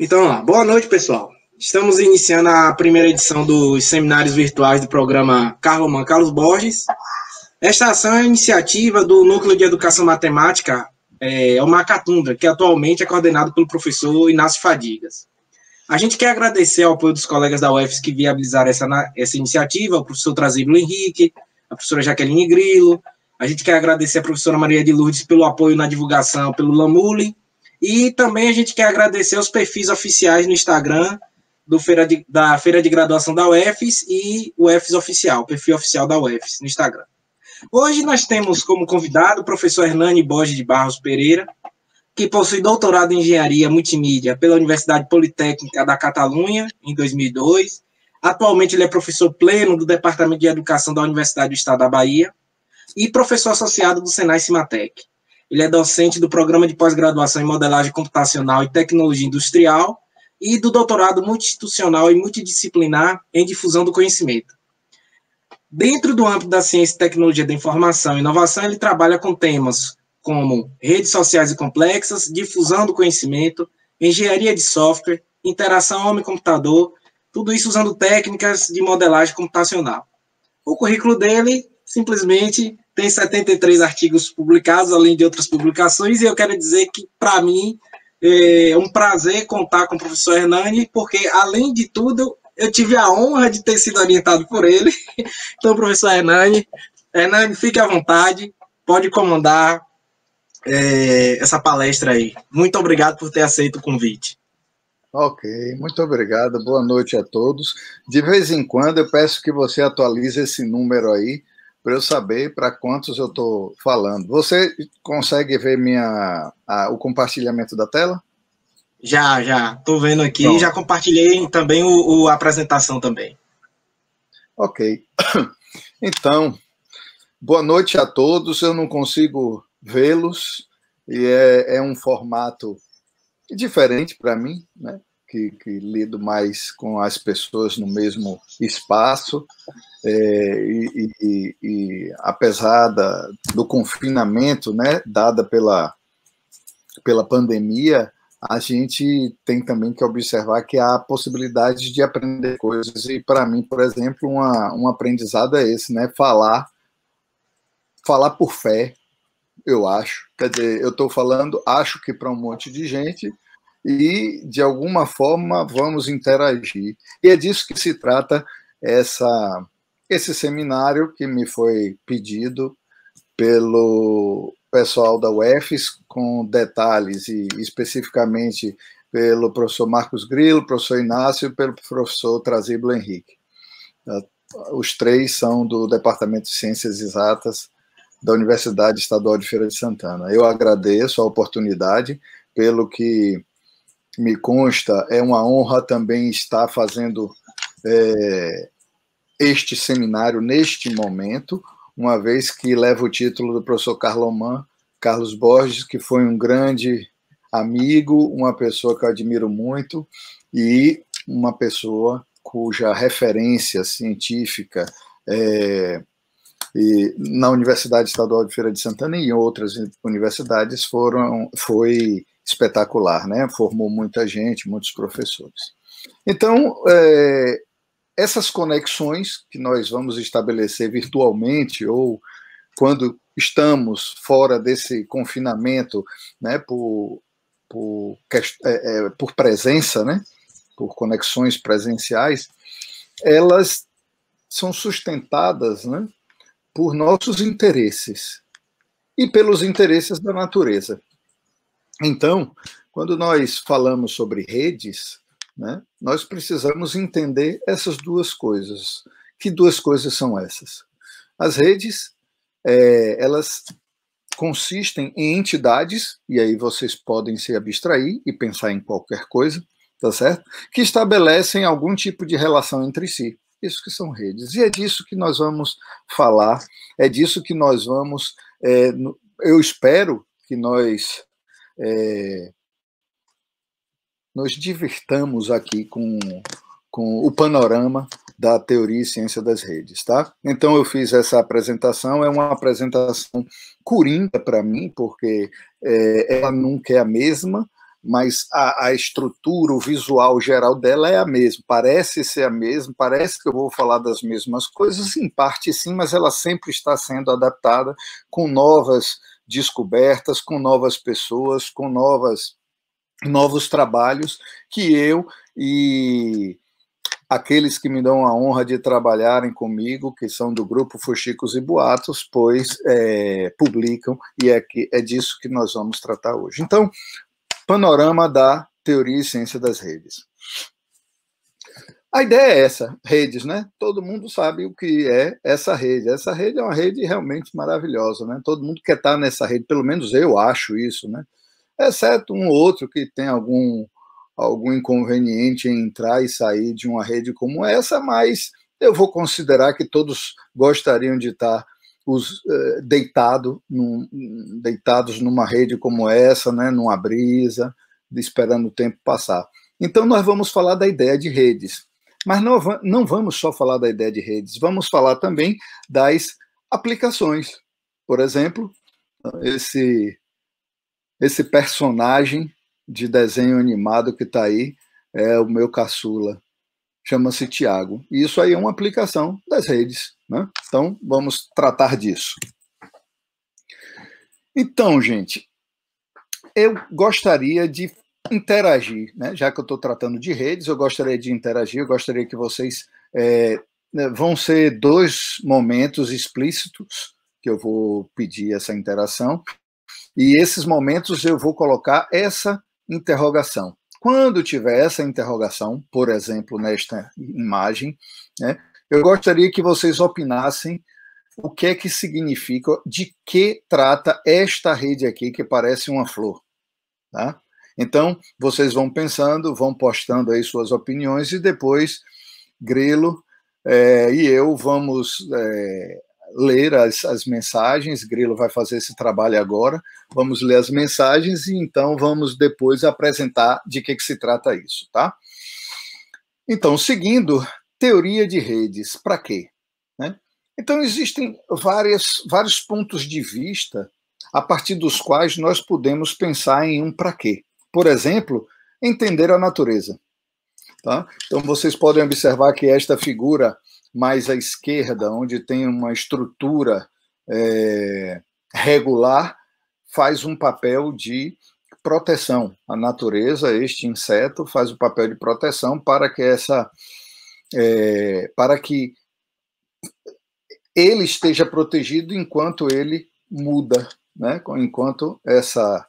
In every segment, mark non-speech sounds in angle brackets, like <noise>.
Então, lá. boa noite, pessoal. Estamos iniciando a primeira edição dos seminários virtuais do programa Man Carlos Borges. Esta ação é iniciativa do Núcleo de Educação Matemática, é, o Macatunda, que atualmente é coordenado pelo professor Inácio Fadigas. A gente quer agradecer ao apoio dos colegas da UFS que viabilizaram essa, essa iniciativa, o professor Trazíbulo Henrique, a professora Jaqueline Grilo. A gente quer agradecer a professora Maria de Lourdes pelo apoio na divulgação pelo Lamuli. E também a gente quer agradecer os perfis oficiais no Instagram do Feira de, da Feira de Graduação da UFES e o UFES Oficial, o perfil oficial da UFES no Instagram. Hoje nós temos como convidado o professor Hernani Borges de Barros Pereira, que possui doutorado em Engenharia Multimídia pela Universidade Politécnica da Catalunha, em 2002. Atualmente ele é professor pleno do Departamento de Educação da Universidade do Estado da Bahia e professor associado do Senai Cimatec. Ele é docente do Programa de Pós-Graduação em Modelagem Computacional e Tecnologia Industrial e do Doutorado Multidisciplinar e Multidisciplinar em Difusão do Conhecimento. Dentro do âmbito da ciência e tecnologia da informação e inovação, ele trabalha com temas como redes sociais e complexas, difusão do conhecimento, engenharia de software, interação homem-computador, tudo isso usando técnicas de modelagem computacional. O currículo dele simplesmente tem 73 artigos publicados, além de outras publicações, e eu quero dizer que, para mim, é um prazer contar com o professor Hernani, porque, além de tudo, eu tive a honra de ter sido orientado por ele. <laughs> Então, professor Hernani, Hernani, fique à vontade, pode comandar é, essa palestra aí. Muito obrigado por ter aceito o convite. Ok, muito obrigado. Boa noite a todos. De vez em quando eu peço que você atualize esse número aí, para eu saber para quantos eu estou falando. Você consegue ver minha, a, o compartilhamento da tela? Já, já. Estou vendo aqui. Já compartilhei também o, o, apresentação também. Ok. <coughs> Então, boa noite a todos. Eu não consigo vê-los e é, é um formato diferente para mim, né? que, que, lido mais com as pessoas no mesmo espaço, é, e, e, e, apesar da, do confinamento, né, dada pela, pela pandemia, a gente tem também que observar que há possibilidade de aprender coisas, e para mim, por exemplo, uma, um aprendizado é esse, né, falar, falar por fé, eu acho, quer dizer, eu estou falando, acho que para um monte de gente, e, de alguma forma, vamos interagir. E é disso que se trata essa, esse seminário que me foi pedido pelo pessoal da UFES, com detalhes e especificamente pelo professor Marcos Grilo, professor Inácio e pelo professor Trazíbulo Henrique. Os três são do Departamento de Ciências Exatas da Universidade Estadual de Feira de Santana. Eu agradeço a oportunidade pelo que me consta, é uma honra também estar fazendo é, este seminário neste momento, uma vez que leva o título do professor Carloman, Carlos Borges, que foi um grande amigo, uma pessoa que eu admiro muito e uma pessoa cuja referência científica é, e na Universidade Estadual de Feira de Santana e em outras universidades foram foi espetacular, né? Formou muita gente, muitos professores. Então, é, essas conexões que nós vamos estabelecer virtualmente ou quando estamos fora desse confinamento, né, por, por, é, é, por presença, né, por conexões presenciais, elas são sustentadas, né, por nossos interesses e pelos interesses da natureza. Então, quando nós falamos sobre redes, né, nós precisamos entender essas duas coisas. Que duas coisas são essas? As redes, é, elas consistem em entidades, e aí vocês podem se abstrair e pensar em qualquer coisa, tá certo? Que estabelecem algum tipo de relação entre si. Isso que são redes. E é disso que nós vamos falar, é disso que nós vamos. É, eu espero que nós é, nos divertamos aqui com, com o panorama da teoria e ciência das redes, tá? Então eu fiz essa apresentação, é uma apresentação corinta para mim, porque é, ela nunca é a mesma, mas a, a, estrutura, o visual geral dela é a mesma, parece ser a mesma, parece que eu vou falar das mesmas coisas, em parte sim, mas ela sempre está sendo adaptada com novas descobertas, com novas pessoas, com novas novos trabalhos que eu e aqueles que me dão a honra de trabalharem comigo, que são do grupo Fuxicos e Boatos, pois é, publicam e é, que, é disso que nós vamos tratar hoje. Então, panorama da teoria e ciência das redes. A ideia é essa, redes, né? Todo mundo sabe o que é essa rede. Essa rede é uma rede realmente maravilhosa, né? Todo mundo quer estar nessa rede, pelo menos eu acho isso, né? Exceto um ou outro que tem algum, algum inconveniente em entrar e sair de uma rede como essa, mas eu vou considerar que todos gostariam de estar os, eh, deitado num, deitados numa rede como essa, né? Numa brisa, esperando o tempo passar. Então, nós vamos falar da ideia de redes. Mas não, não vamos só falar da ideia de redes, vamos falar também das aplicações. Por exemplo, esse, esse personagem de desenho animado que está aí é o meu caçula, chama-se Tiago. E isso aí é uma aplicação das redes. Né? Então, vamos tratar disso. Então, gente, eu gostaria de interagir, né? já que eu estou tratando de redes, eu gostaria de interagir, eu gostaria que vocês. É, né, vão ser dois momentos explícitos que eu vou pedir essa interação, e esses momentos eu vou colocar essa interrogação. Quando tiver essa interrogação, por exemplo, nesta imagem, né, eu gostaria que vocês opinassem o que é que significa, de que trata esta rede aqui que parece uma flor. Tá? Então, vocês vão pensando, vão postando aí suas opiniões e depois Grilo é, e eu vamos é, ler as, as mensagens. Grilo vai fazer esse trabalho agora. Vamos ler as mensagens e então vamos depois apresentar de que, que se trata isso, tá? Então, seguindo, teoria de redes, para quê? Né? Então, existem várias, vários pontos de vista a partir dos quais nós podemos pensar em um para quê por exemplo, entender a natureza. Tá? Então vocês podem observar que esta figura mais à esquerda, onde tem uma estrutura é, regular, faz um papel de proteção. A natureza, este inseto, faz o papel de proteção para que essa, é, para que ele esteja protegido enquanto ele muda, né? enquanto essa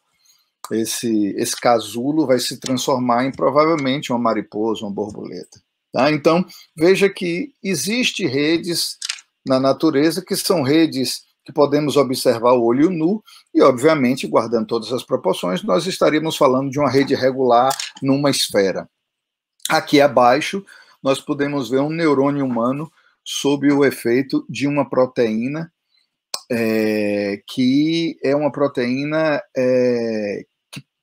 esse, esse casulo vai se transformar em provavelmente uma mariposa, uma borboleta. Tá? Então, veja que existem redes na natureza que são redes que podemos observar o olho nu, e obviamente, guardando todas as proporções, nós estaríamos falando de uma rede regular numa esfera. Aqui abaixo, nós podemos ver um neurônio humano sob o efeito de uma proteína é, que é uma proteína é,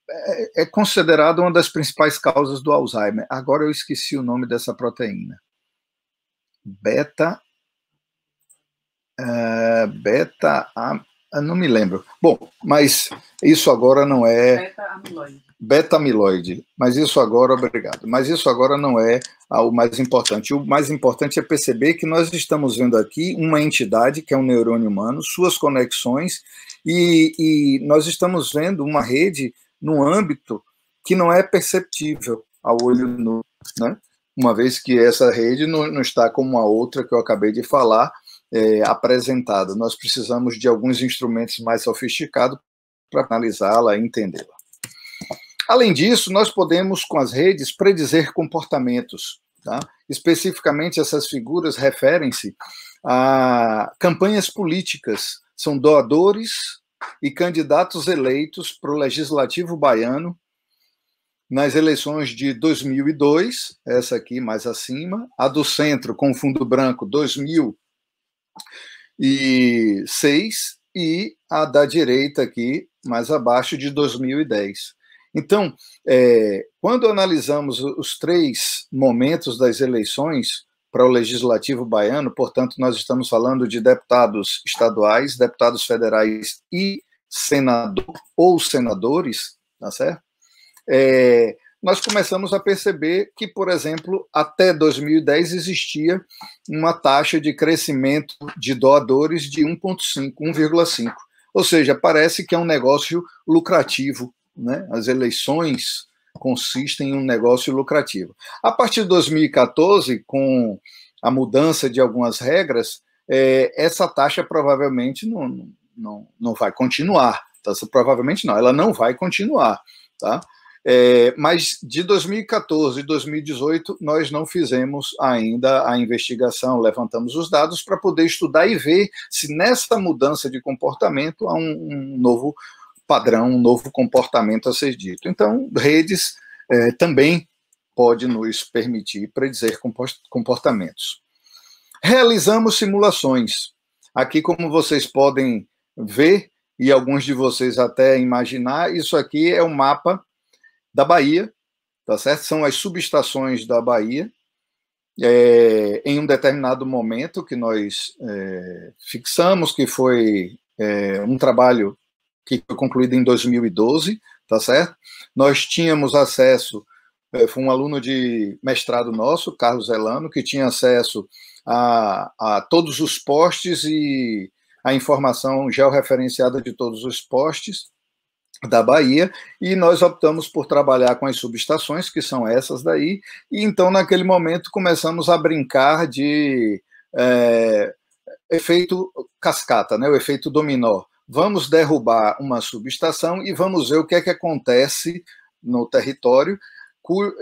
é, é considerada uma das principais causas do Alzheimer. Agora eu esqueci o nome dessa proteína. Beta. Eh, beta. não me lembro. Bom, mas isso agora não é. Beta amiloide. Beta amiloide. Mas isso agora, obrigado. Mas isso agora não é o mais importante. O mais importante é perceber que nós estamos vendo aqui uma entidade, que é um neurônio humano, suas conexões, e, e nós estamos vendo uma rede num âmbito que não é perceptível ao olho nu, né? uma vez que essa rede não, não, está como a outra que eu acabei de falar, é, apresentada. Nós precisamos de alguns instrumentos mais sofisticados para analisá-la e entendê-la. Além disso, nós podemos, com as redes, predizer comportamentos. Tá? Especificamente, essas figuras referem-se a campanhas políticas, são doadores e candidatos eleitos para o Legislativo Baiano nas eleições de 2002, essa aqui mais acima, a do centro com fundo branco 2006 e a da direita aqui mais abaixo de 2010. Então, é, quando analisamos os três momentos das eleições, para o legislativo baiano, portanto, nós estamos falando de deputados estaduais, deputados federais e senador ou senadores, tá certo? É, nós começamos a perceber que, por exemplo, até 2010 existia uma taxa de crescimento de doadores de 1,5, 1,5. Ou seja, parece que é um negócio lucrativo. Né? As eleições consiste em um negócio lucrativo. A partir de 2014, com a mudança de algumas regras, é, essa taxa provavelmente não, não, não vai continuar. Tá? Provavelmente não, ela não vai continuar. Tá? É, mas de 2014 e 2018, nós não fizemos ainda a investigação, levantamos os dados para poder estudar e ver se nessa mudança de comportamento há um, um novo padrão, um novo comportamento a ser dito. Então, redes é, também pode nos permitir predizer comportamentos. Realizamos simulações. Aqui, como vocês podem ver, e alguns de vocês até imaginar, isso aqui é um mapa da Bahia, tá certo? São as subestações da Bahia. É, em um determinado momento que nós é, fixamos, que foi é, um trabalho que foi concluída em 2012, tá certo? Nós tínhamos acesso, eh, foi um aluno de mestrado nosso, Carlos Elano, que tinha acesso a, a todos os postes e a informação georreferenciada de todos os postes da Bahia, e nós optamos por trabalhar com as subestações, que são essas daí, e então naquele momento começamos a brincar de é, efeito cascata, né, o efeito dominó vamos derrubar uma subestação e vamos ver o que é que acontece no território.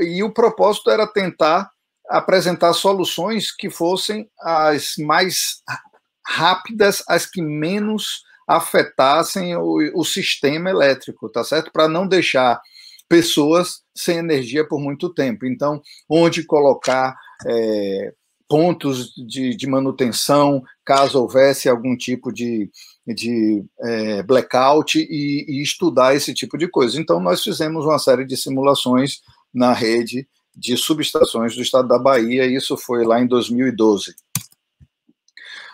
E o propósito era tentar apresentar soluções que fossem as mais rápidas, as que menos afetassem o, o sistema elétrico, tá certo? Para não deixar pessoas sem energia por muito tempo. Então, onde colocar é, pontos de, de, manutenção, caso houvesse algum tipo de de é, blackout e, e, estudar esse tipo de coisa. Então, nós fizemos uma série de simulações na rede de subestações do estado da Bahia, isso foi lá em 2012.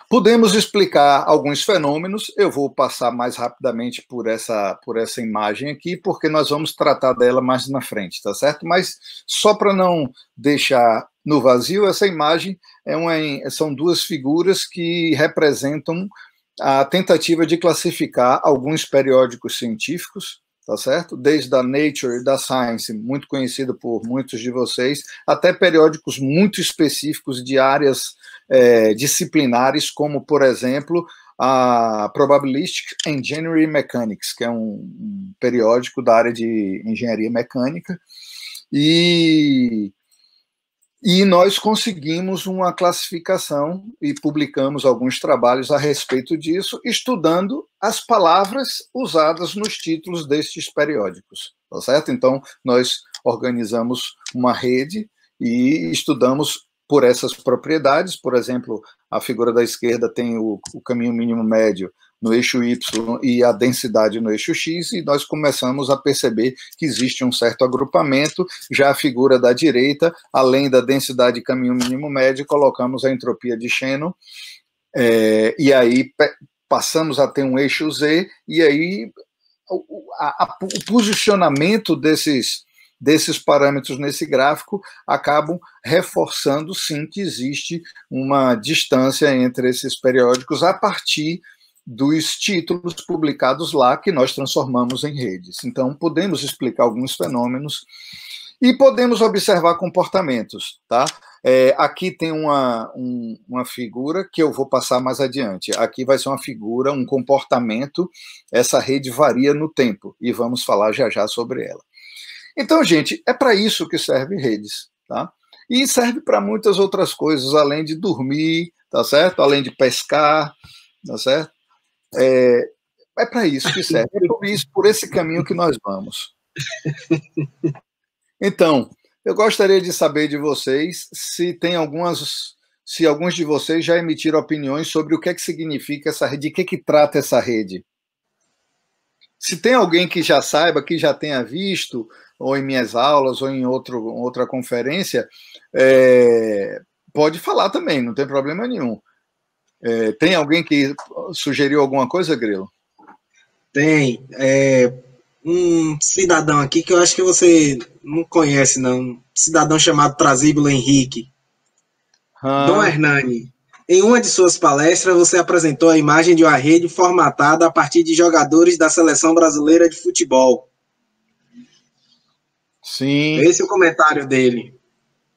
Podemos explicar alguns fenômenos, eu vou passar mais rapidamente por essa, por essa imagem aqui, porque nós vamos tratar dela mais na frente, tá certo? Mas só para não deixar no vazio, essa imagem é uma, são duas figuras que representam a tentativa de classificar alguns periódicos científicos, tá certo? Desde a Nature e da Science, muito conhecido por muitos de vocês, até periódicos muito específicos de áreas é, disciplinares, como, por exemplo, a Probabilistic Engineering Mechanics, que é um, periódico da área de engenharia mecânica, e e nós conseguimos uma classificação e publicamos alguns trabalhos a respeito disso, estudando as palavras usadas nos títulos destes periódicos, tá certo? Então, nós organizamos uma rede e estudamos por essas propriedades, por exemplo, a figura da esquerda tem o, o caminho mínimo médio, no eixo Y e a densidade no eixo X, e nós começamos a perceber que existe um certo agrupamento. Já a figura da direita, além da densidade de caminho mínimo médio, colocamos a entropia de Shannon, é, e aí passamos a ter um eixo Z, e aí a, a, o posicionamento desses desses parâmetros nesse gráfico acabam reforçando sim que existe uma distância entre esses periódicos a partir dos títulos publicados lá que nós transformamos em redes. Então, podemos explicar alguns fenômenos e podemos observar comportamentos, tá? É, aqui tem uma, um, uma figura que eu vou passar mais adiante. Aqui vai ser uma figura, um comportamento. Essa rede varia no tempo e vamos falar já já sobre ela. Então, gente, é para isso que serve redes, tá? E serve para muitas outras coisas, além de dormir, tá certo? Além de pescar, tá certo? É, é para isso que serve. É por isso, por esse caminho que nós vamos. Então, eu gostaria de saber de vocês se tem algumas, se alguns de vocês já emitiram opiniões sobre o que é que significa essa rede, de que que trata essa rede. Se tem alguém que já saiba, que já tenha visto, ou em minhas aulas, ou em outro, outra conferência, é, pode falar também, não tem problema nenhum. É, tem alguém que sugeriu alguma coisa, Grilo? Tem. É, um cidadão aqui que eu acho que você não conhece, não. Um cidadão chamado Trazíbulo Henrique. Hum. Dom Hernani. Em uma de suas palestras, você apresentou a imagem de uma rede formatada a partir de jogadores da seleção brasileira de futebol. Sim. Esse é o comentário dele.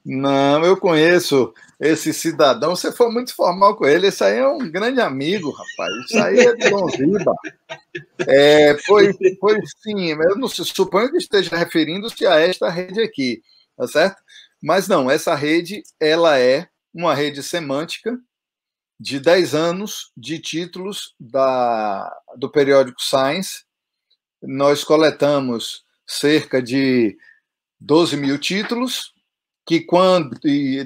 Não, eu conheço esse cidadão. Você foi muito formal com ele. Esse aí é um grande amigo, rapaz. Isso aí é de Ziba. É, foi, foi sim, eu não suponho que esteja referindo-se a esta rede aqui, tá certo? Mas não, essa rede ela é uma rede semântica de 10 anos de títulos da, do periódico Science. Nós coletamos cerca de 12 mil títulos que quando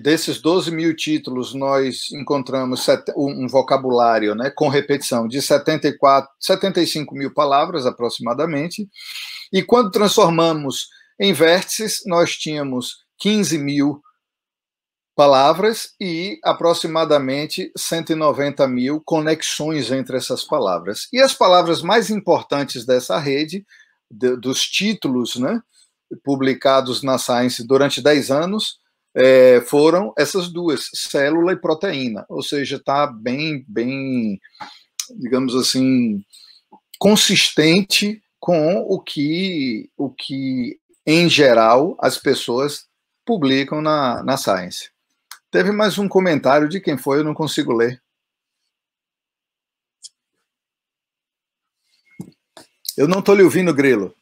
desses 12 mil títulos nós encontramos um vocabulário né, com repetição de 74, 75 mil palavras aproximadamente, e quando transformamos em vértices, nós tínhamos 15 mil palavras e aproximadamente 190 mil conexões entre essas palavras. E as palavras mais importantes dessa rede, de, dos títulos, né, publicados na Science durante 10 anos é, foram essas duas, célula e proteína. Ou seja, está bem, bem, digamos assim, consistente com o que, o que em geral, as pessoas publicam na, na Science. Teve mais um comentário de quem foi, eu não consigo ler. Eu não estou lhe ouvindo, Grilo.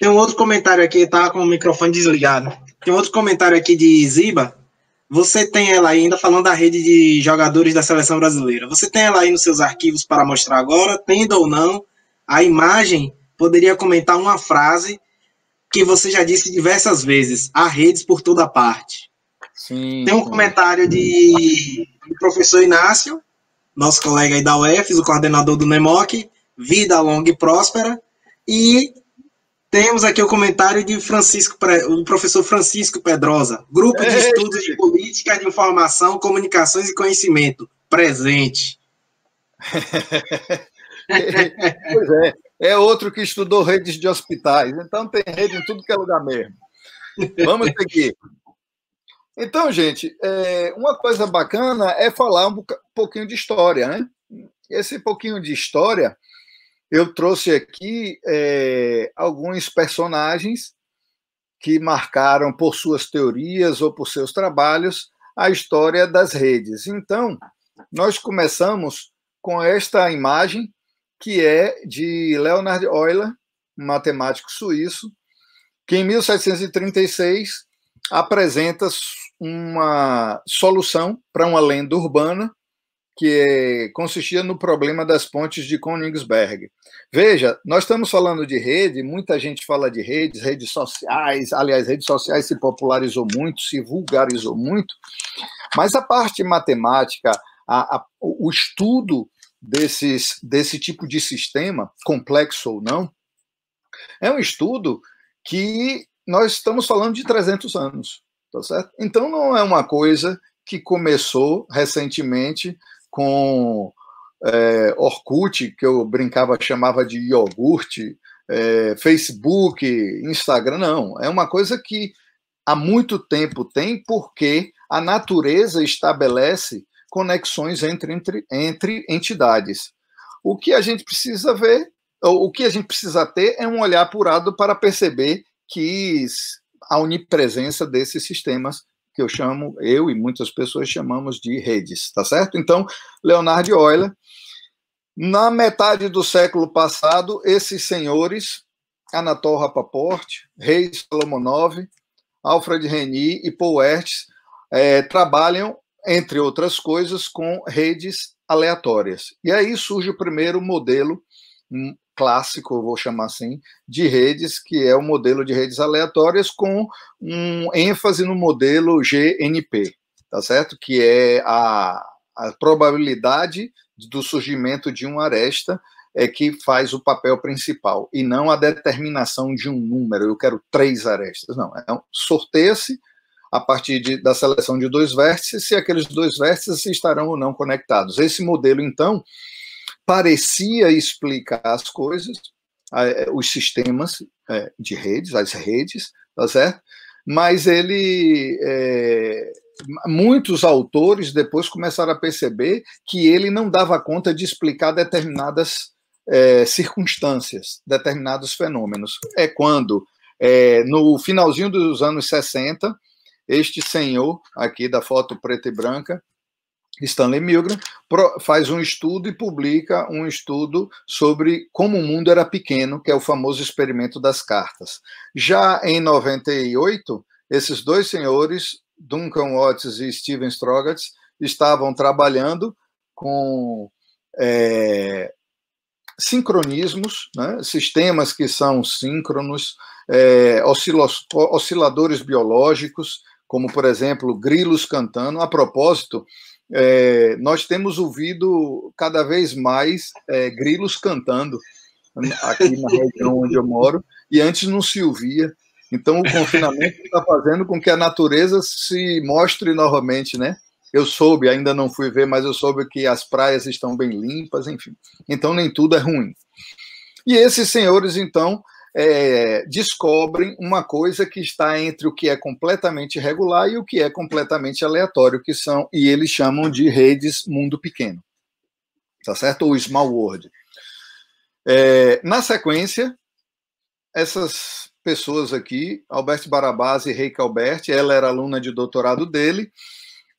Tem um outro comentário aqui, tá com o microfone desligado. Tem outro comentário aqui de Ziba. Você tem ela aí, ainda falando da rede de jogadores da seleção brasileira. Você tem ela aí nos seus arquivos para mostrar agora, tendo ou não, a imagem poderia comentar uma frase que você já disse diversas vezes: há redes por toda parte. Sim, tem um sim. comentário de do professor Inácio, nosso colega aí da UFES, o coordenador do NEMOC, vida longa e próspera. E temos aqui o comentário de Francisco, o professor Francisco Pedrosa, Grupo de Estudos de Política de Informação, Comunicações e Conhecimento, presente. <laughs> pois é, é outro que estudou redes de hospitais, então tem rede em tudo que é lugar mesmo. Vamos seguir. Então, gente, é, uma coisa bacana é falar um pouquinho de história, né? Esse pouquinho de história eu trouxe aqui é, alguns personagens que marcaram por suas teorias ou por seus trabalhos a história das redes. Então, nós começamos com esta imagem que é de Leonhard Euler, um matemático suíço, que em 1736 apresenta uma solução para uma lenda urbana que consistia no problema das pontes de Königsberg. Veja, nós estamos falando de rede, muita gente fala de redes, redes sociais, aliás, redes sociais se popularizou muito, se vulgarizou muito, mas a parte matemática, a, a, o estudo desses, desse tipo de sistema, complexo ou não, é um estudo que nós estamos falando de 300 anos, tá certo? Então não é uma coisa que começou recentemente com é, Orkut, que eu brincava, chamava de iogurte, é, Facebook, Instagram, não. É uma coisa que há muito tempo tem, porque a natureza estabelece conexões entre, entre, entre entidades. O que a gente precisa ver, o que a gente precisa ter é um olhar apurado para perceber que a onipresença desses sistemas que eu chamo, eu e muitas pessoas chamamos de redes, tá certo? Então, Leonard Euler, na metade do século passado, esses senhores, Anatol Rapaport, Reis Solomonov, Alfred Reni e Paul Ertz, é, trabalham, entre outras coisas, com redes aleatórias. E aí surge o primeiro modelo hum, clássico, vou chamar assim, de redes, que é o modelo de redes aleatórias com um ênfase no modelo GNP, tá certo? Que é a, a probabilidade do surgimento de uma aresta é que faz o papel principal e não a determinação de um número. Eu quero três arestas. Não, é um, sorteio se a partir de, da seleção de dois vértices se aqueles dois vértices estarão ou não conectados. Esse modelo, então, parecia explicar as coisas, é, os sistemas é, de redes, as redes, tá certo? Mas ele. É, muitos autores depois começaram a perceber que ele não dava conta de explicar determinadas é, circunstâncias, determinados fenômenos. É quando, é, no finalzinho dos anos 60, este senhor, aqui da foto preta e branca, Stanley Milgram, faz um estudo e publica um estudo sobre como o mundo era pequeno, que é o famoso experimento das cartas. Já em 98, esses dois senhores, Duncan Watts e Steven Strogatz, estavam trabalhando com é, sincronismos, né? sistemas que são síncronos, é, osciladores biológicos, como por exemplo grilos cantando. A propósito, é, nós temos ouvido cada vez mais é, grilos cantando aqui na <laughs> região onde eu moro, e antes não se ouvia. Então, o confinamento está fazendo com que a natureza se mostre novamente, né? Eu soube, ainda não fui ver, mas eu soube que as praias estão bem limpas, enfim. Então, nem tudo é ruim. E esses senhores, então, é, descobrem uma coisa que está entre o que é completamente regular e o que é completamente aleatório, que são, e eles chamam de redes mundo pequeno. Tá certo? Ou small world. É, na sequência, essas pessoas aqui, Alberto Barabás e Reika Albert, ela era aluna de doutorado dele,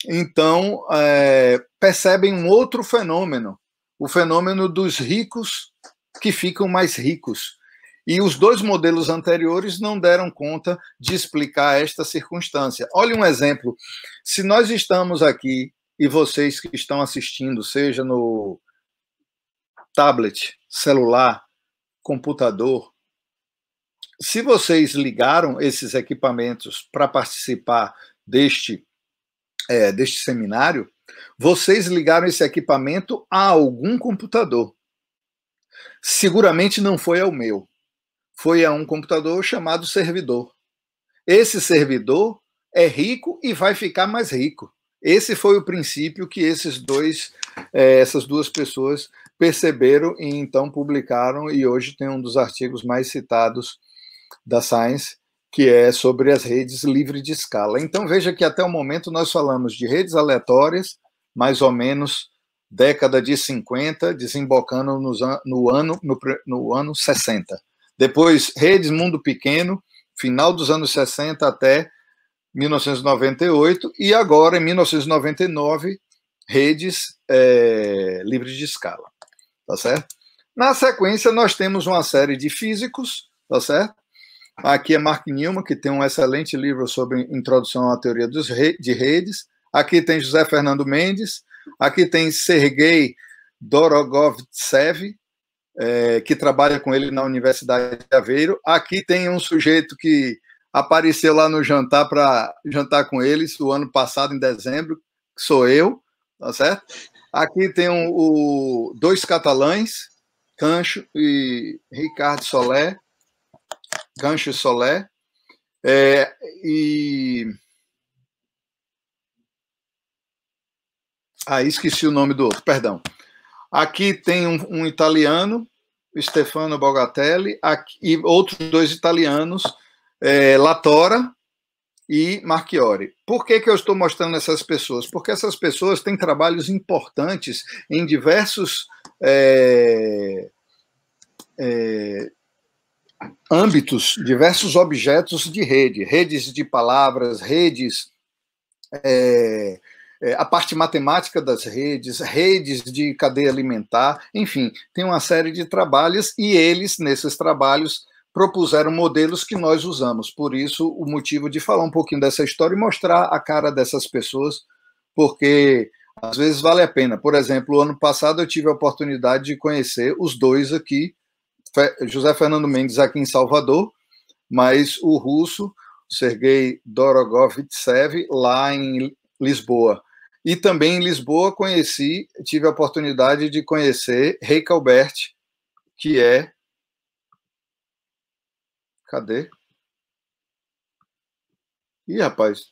então é, percebem um outro fenômeno, o fenômeno dos ricos que ficam mais ricos e os dois modelos anteriores não deram conta de explicar esta circunstância. Olha um exemplo. Se nós estamos aqui e vocês que estão assistindo, seja no tablet, celular, computador, se vocês ligaram esses equipamentos para participar deste, é, deste seminário, vocês ligaram esse equipamento a algum computador. Seguramente não foi ao meu foi a um computador chamado servidor. Esse servidor é rico e vai ficar mais rico. Esse foi o princípio que esses dois, é, essas duas pessoas perceberam e então publicaram, e hoje tem um dos artigos mais citados da Science, que é sobre as redes livre de escala. Então veja que até o momento nós falamos de redes aleatórias, mais ou menos década de 50, desembocando no, ano, no, no ano 60. Depois, redes Mundo Pequeno, final dos anos 60 até 1998. E agora, em 1999, redes é, livres de escala. Tá certo? Na sequência, nós temos uma série de físicos, tá certo? Aqui é Mark Newman, que tem um excelente livro sobre introdução à teoria dos re de redes. Aqui tem José Fernando Mendes. Aqui tem Sergei Dorogovtsev, é, que trabalha com ele na Universidade de Aveiro. Aqui tem um sujeito que apareceu lá no jantar para jantar com eles o ano passado, em dezembro, que sou eu, tá certo? Aqui tem um, o, dois catalães, Cancho e Ricardo Solé, Gancho Solé, é, e. Ah, esqueci o nome do outro, perdão. Aqui tem um, um italiano, Stefano Bogatelli, aqui, e outros dois italianos, é, Latora e Marchiori. Por que, que eu estou mostrando essas pessoas? Porque essas pessoas têm trabalhos importantes em diversos é, é, âmbitos, diversos objetos de rede, redes de palavras, redes é, é, a parte matemática das redes, redes de cadeia alimentar, enfim, tem uma série de trabalhos e eles, nesses trabalhos, propuseram modelos que nós usamos. Por isso, o motivo de falar um pouquinho dessa história e mostrar a cara dessas pessoas, porque às vezes vale a pena. Por exemplo, ano passado eu tive a oportunidade de conhecer os dois aqui, José Fernando Mendes aqui em Salvador, mas o russo Sergei Dorogovitsev lá em Lisboa. E também em Lisboa conheci, tive a oportunidade de conhecer Rei Albert, que é. Cadê? Ih, rapaz.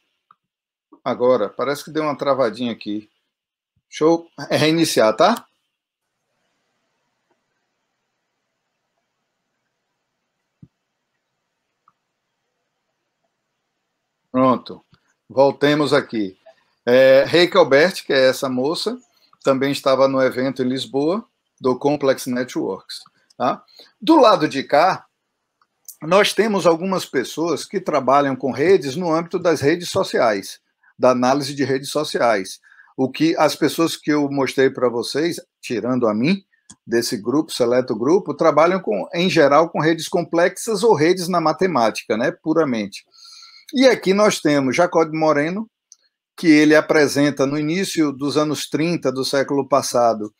Agora, parece que deu uma travadinha aqui. Deixa eu é reiniciar, tá? Pronto. Voltemos aqui. É, Reika Albert, que é essa moça, também estava no evento em Lisboa, do Complex Networks. Tá? Do lado de cá, nós temos algumas pessoas que trabalham com redes no âmbito das redes sociais, da análise de redes sociais. O que as pessoas que eu mostrei para vocês, tirando a mim, desse grupo, seleto grupo, trabalham com, em geral com redes complexas ou redes na matemática, né, puramente. E aqui nós temos Jacó de Moreno, que ele apresenta no início dos anos 30 do século passado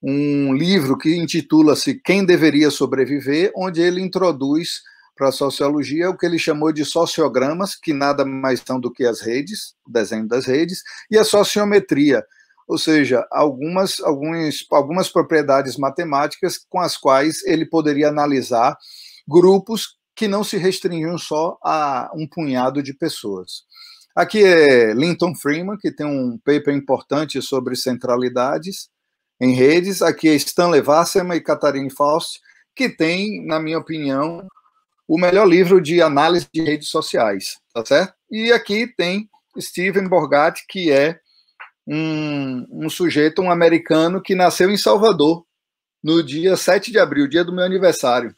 um livro que intitula-se Quem Deveria Sobreviver, onde ele introduz para a sociologia o que ele chamou de sociogramas, que nada mais são do que as redes, o desenho das redes, e a sociometria, ou seja, algumas, algumas, algumas propriedades matemáticas com as quais ele poderia analisar grupos que não se restringiam só a um punhado de pessoas. Aqui é Linton Freeman, que tem um paper importante sobre centralidades em redes. Aqui é Stanley Wasserman e Catarine Faust, que tem, na minha opinião, o melhor livro de análise de redes sociais, tá certo? E aqui tem Steven Borgatti, que é um, um sujeito, um americano, que nasceu em Salvador no dia 7 de abril, dia do meu aniversário.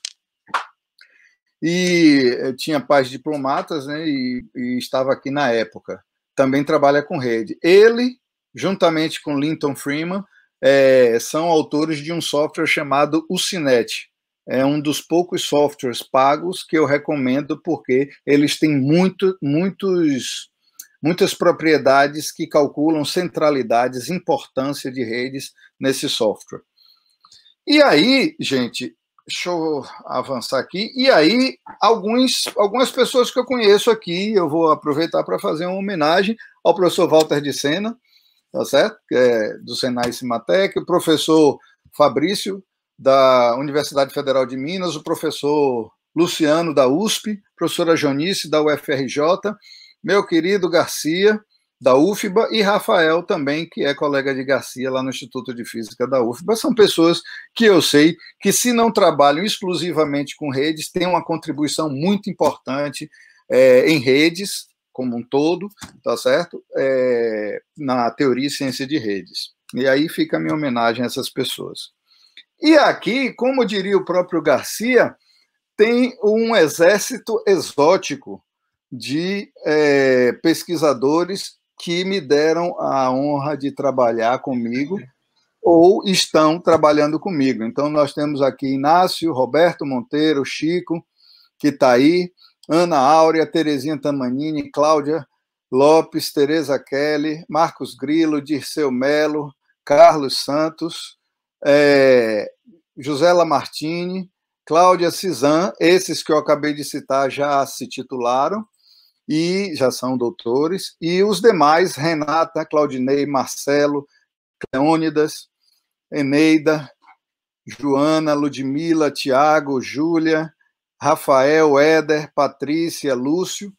E eu eh, tinha pais diplomatas, né? E, e estava aqui na época. Também trabalha com rede. Ele, juntamente com Linton Freeman, é, são autores de um software chamado Ucinet. É um dos poucos softwares pagos que eu recomendo porque eles têm muito, muitos, muitas propriedades que calculam centralidades, importância de redes nesse software. E aí, gente, Deixa eu avançar aqui. E aí, alguns, algumas pessoas que eu conheço aqui, eu vou aproveitar para fazer uma homenagem ao professor Walter de Sena, tá certo? É do Senai Cimatec, o professor Fabrício, da Universidade Federal de Minas, o professor Luciano, da USP, professora Jonice, da UFRJ, meu querido Garcia, da UFBA, e Rafael também, que é colega de Garcia lá no Instituto de Física da UFBA. São pessoas que eu sei que, se não trabalham exclusivamente com redes, têm uma contribuição muito importante é, em redes como um todo, tá certo? É, na teoria e ciência de redes. E aí fica a minha homenagem a essas pessoas. E aqui, como diria o próprio Garcia, tem um exército exótico de é, pesquisadores que me deram a honra de trabalhar comigo ou estão trabalhando comigo. Então, nós temos aqui Inácio, Roberto Monteiro, Chico, que está aí, Ana Áurea, Terezinha Tamanini, Cláudia Lopes, Tereza Kelly, Marcos Grilo, Dirceu Melo, Carlos Santos, é, Josela Martini, Cláudia Cizan, esses que eu acabei de citar já se titularam, e já são doutores, e os demais, Renata, Claudinei, Marcelo, Cleônidas, Eneida, Joana, Ludmila, Tiago, Júlia, Rafael, Éder, Patrícia, Lúcio,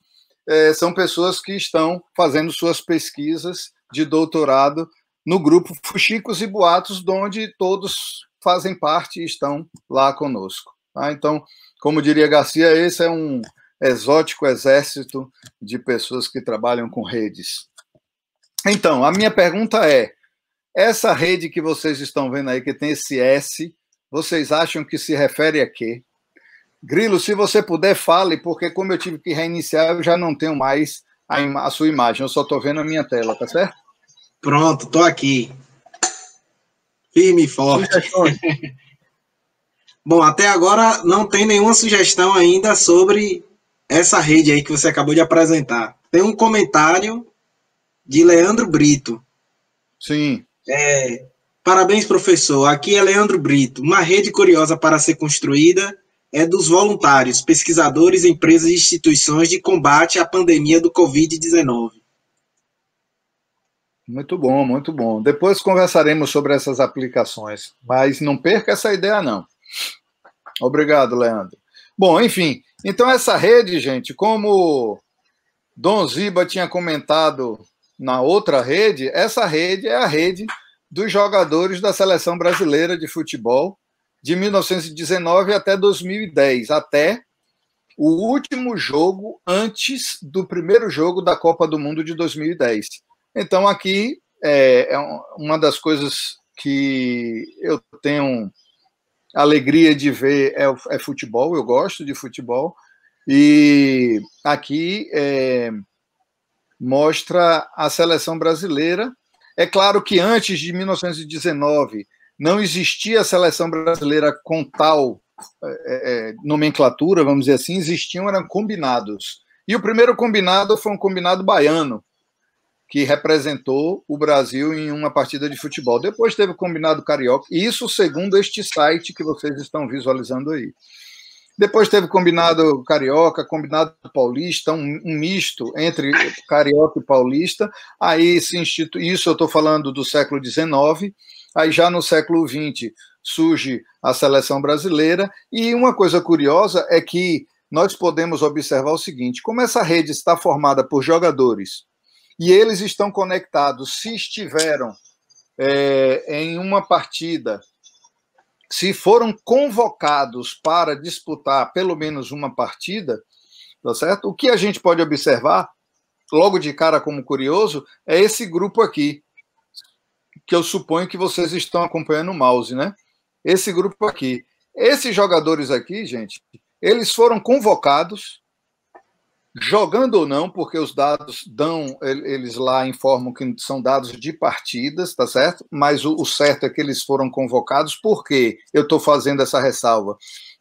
é, são pessoas que estão fazendo suas pesquisas de doutorado no grupo Fuxicos e Boatos, onde todos fazem parte e estão lá conosco. Tá? Então, como diria Garcia, esse é um, exótico exército de pessoas que trabalham com redes. Então, a minha pergunta é: essa rede que vocês estão vendo aí, que tem esse S, vocês acham que se refere a quê? Grilo, se você puder, fale, porque como eu tive que reiniciar, eu já não tenho mais a, a sua imagem, eu só estou vendo a minha tela, tá certo? Pronto, estou aqui. Firme e forte. <laughs> Bom, até agora não tem nenhuma sugestão ainda sobre essa rede aí que você acabou de apresentar. Tem um comentário de Leandro Brito. Sim. É, Parabéns, professor. Aqui é Leandro Brito. Uma rede curiosa para ser construída é dos voluntários, pesquisadores, empresas e instituições de combate à pandemia do Covid-19. Muito bom, muito bom. Depois conversaremos sobre essas aplicações, mas não perca essa ideia, não. Obrigado, Leandro. Bom, enfim, então, essa rede, gente, como Don Ziba tinha comentado na outra rede, essa rede é a rede dos jogadores da seleção brasileira de futebol de 1919 até 2010, até o último jogo antes do primeiro jogo da Copa do Mundo de 2010. Então, aqui é, é uma das coisas que eu tenho alegria de ver é, é futebol, eu gosto de futebol, e aqui é, mostra a seleção brasileira. É claro que antes de 1919 não existia a seleção brasileira com tal é, é, nomenclatura, vamos dizer assim, existiam, eram combinados. E o primeiro combinado foi um combinado baiano, que representou o Brasil em uma partida de futebol. Depois teve o combinado carioca, e isso segundo este site que vocês estão visualizando aí. Depois teve combinado carioca, combinado paulista, um, um misto entre carioca e paulista. Aí se institui, isso eu estou falando do século XIX. Aí já no século XX surge a seleção brasileira. E uma coisa curiosa é que nós podemos observar o seguinte: como essa rede está formada por jogadores e eles estão conectados. Se estiveram é, em uma partida, se foram convocados para disputar pelo menos uma partida, tá certo? O que a gente pode observar, logo de cara como curioso, é esse grupo aqui, que eu suponho que vocês estão acompanhando o mouse, né? Esse grupo aqui. Esses jogadores aqui, gente, eles foram convocados jogando ou não, porque os dados dão, eles lá informam que são dados de partidas, tá certo? Mas o, o certo é que eles foram convocados, por que eu estou fazendo essa ressalva?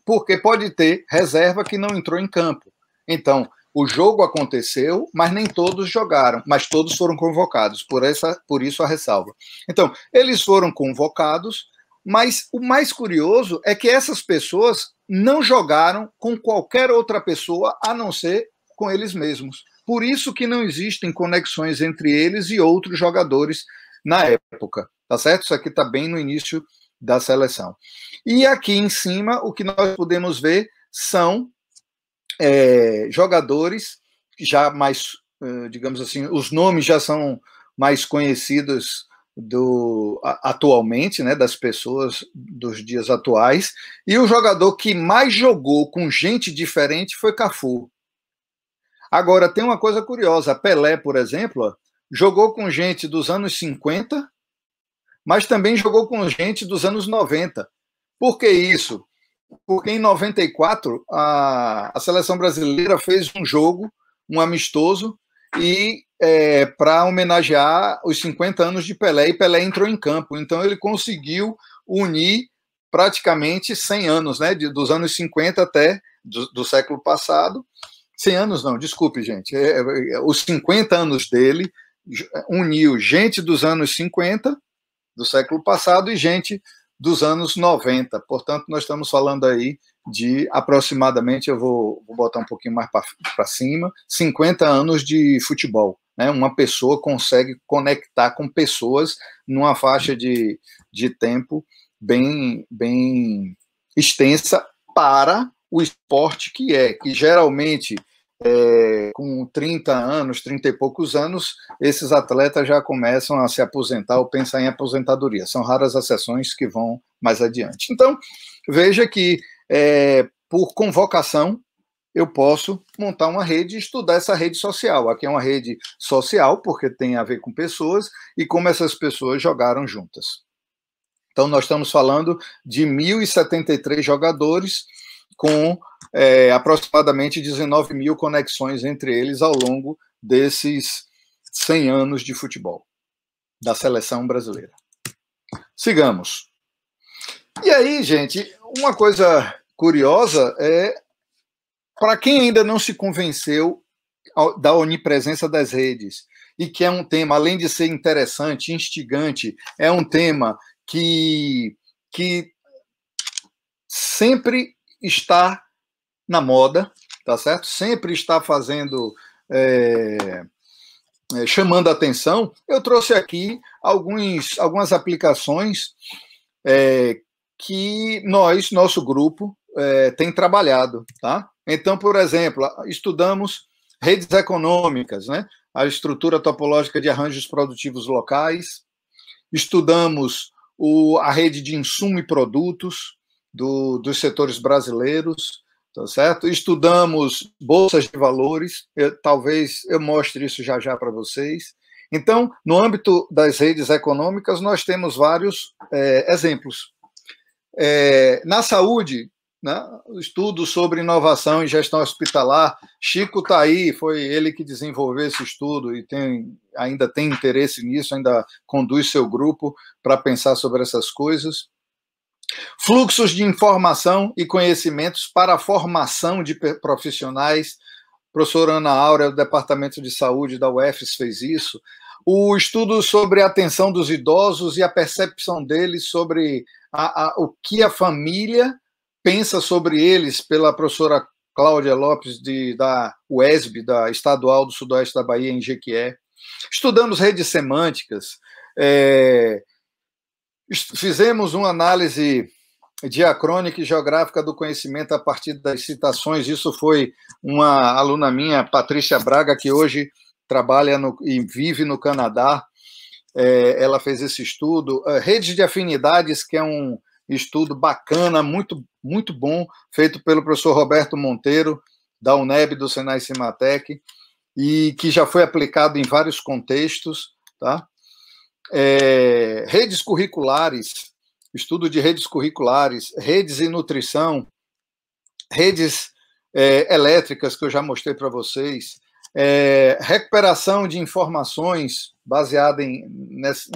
Porque pode ter reserva que não entrou em campo. Então, o jogo aconteceu, mas nem todos jogaram, mas todos foram convocados, por, essa, por isso a ressalva. Então, eles foram convocados, mas o mais curioso é que essas pessoas não jogaram com qualquer outra pessoa a não ser com eles mesmos. Por isso que não existem conexões entre eles e outros jogadores na época, tá certo? Isso aqui está bem no início da seleção. E aqui em cima, o que nós podemos ver são é, jogadores já mais, eh, digamos assim, os nomes já são mais conhecidos do atualmente, né, das pessoas dos dias atuais. E o jogador que mais jogou com gente diferente foi Cafu. Agora, tem uma coisa curiosa: Pelé, por exemplo, jogou com gente dos anos 50, mas também jogou com gente dos anos 90. Por que isso? Porque em 94, a, a seleção brasileira fez um jogo, um amistoso, e é, para homenagear os 50 anos de Pelé, e Pelé entrou em campo. Então, ele conseguiu unir praticamente 100 anos, né, de, dos anos 50 até do, do século passado, 100 anos não, desculpe, gente. É, é, é os 50 anos dele é, uniu gente dos anos 50, do século passado, e gente dos anos 90. Portanto, nós estamos falando aí de aproximadamente, eu vou, vou botar um pouquinho mais para cima, 50 anos de futebol. Né? Uma pessoa consegue conectar com pessoas numa faixa de, de tempo bem, bem extensa para o esporte que é, que geralmente é, com 30 anos, 30 e poucos anos, esses atletas já começam a se aposentar ou pensar em aposentadoria. São raras as sessões que vão mais adiante. Então, veja que é, por convocação eu posso montar uma rede e estudar essa rede social. Aqui é uma rede social, porque tem a ver com pessoas e como essas pessoas jogaram juntas. Então, nós estamos falando de 1.073 jogadores com é, aproximadamente 19 mil conexões entre eles ao longo desses 100 anos de futebol da seleção brasileira. Sigamos. E aí, gente, uma coisa curiosa é para quem ainda não se convenceu da onipresença das redes e que é um tema, além de ser interessante, instigante, é um tema que, que sempre está na moda, tá certo? Sempre está fazendo. É, é, chamando a atenção, eu trouxe aqui alguns, algumas aplicações é, que nós, nosso grupo, é, tem trabalhado, tá? Então, por exemplo, estudamos redes econômicas, né? a estrutura topológica de arranjos produtivos locais, estudamos o, a rede de insumo e produtos, do, dos setores brasileiros, tá certo? Estudamos bolsas de valores, eu, talvez eu mostre isso já já para vocês. Então, no âmbito das redes econômicas, nós temos vários é, exemplos. É, na saúde, né, estudo sobre inovação e gestão hospitalar, Chico está aí, foi ele que desenvolveu esse estudo e tem, ainda tem interesse nisso, ainda conduz seu grupo para pensar sobre essas coisas. Fluxos de informação e conhecimentos para a formação de profissionais. A professora Ana Áurea, do Departamento de Saúde da UFES, fez isso. O estudo sobre a atenção dos idosos e a percepção deles sobre a, a, o que a família pensa sobre eles, pela professora Cláudia Lopes, de, da UESB, da Estadual do Sudoeste da Bahia, em Jequié. Estudamos redes semânticas. É, Fizemos uma análise diacrônica e geográfica do conhecimento a partir das citações. Isso foi uma aluna minha, Patrícia Braga, que hoje trabalha no, e vive no Canadá. É, ela fez esse estudo. Redes de afinidades, que é um estudo bacana, muito, muito bom, feito pelo professor Roberto Monteiro, da UNEB, do Senai Cimatec, e que já foi aplicado em vários contextos. Tá? é, redes curriculares, estudo de redes curriculares, redes em nutrição, redes é, elétricas que eu já mostrei para vocês, é, recuperação de informações baseada em,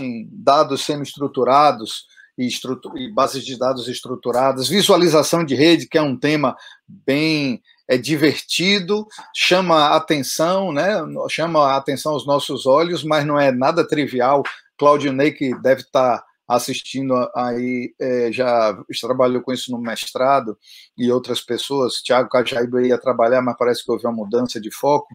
em dados semi-estruturados e, e, bases de dados estruturadas, visualização de rede, que é um tema bem é divertido, chama atenção, né? chama atenção aos nossos olhos, mas não é nada trivial Claudinei, que deve estar assistindo aí, é, já trabalhou com isso no mestrado, e outras pessoas. Tiago Cajaíba ia trabalhar, mas parece que houve uma mudança de foco.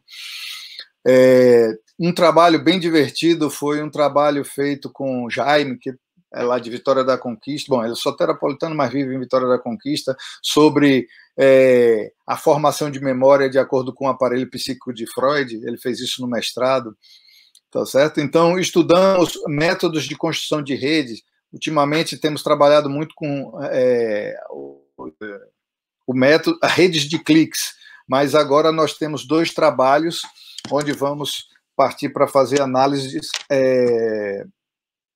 É, um trabalho bem divertido foi um trabalho feito com Jaime, que é lá de Vitória da Conquista. Bom, ele é só terapolitano, mas vive em Vitória da Conquista, sobre é, a formação de memória de acordo com o aparelho psíquico de Freud. Ele fez isso no mestrado. Tá certo? Então, estudamos métodos de construção de redes. Ultimamente, temos trabalhado muito com é, o, o, método, redes de cliques, mas agora nós temos dois trabalhos onde vamos partir para fazer análises é,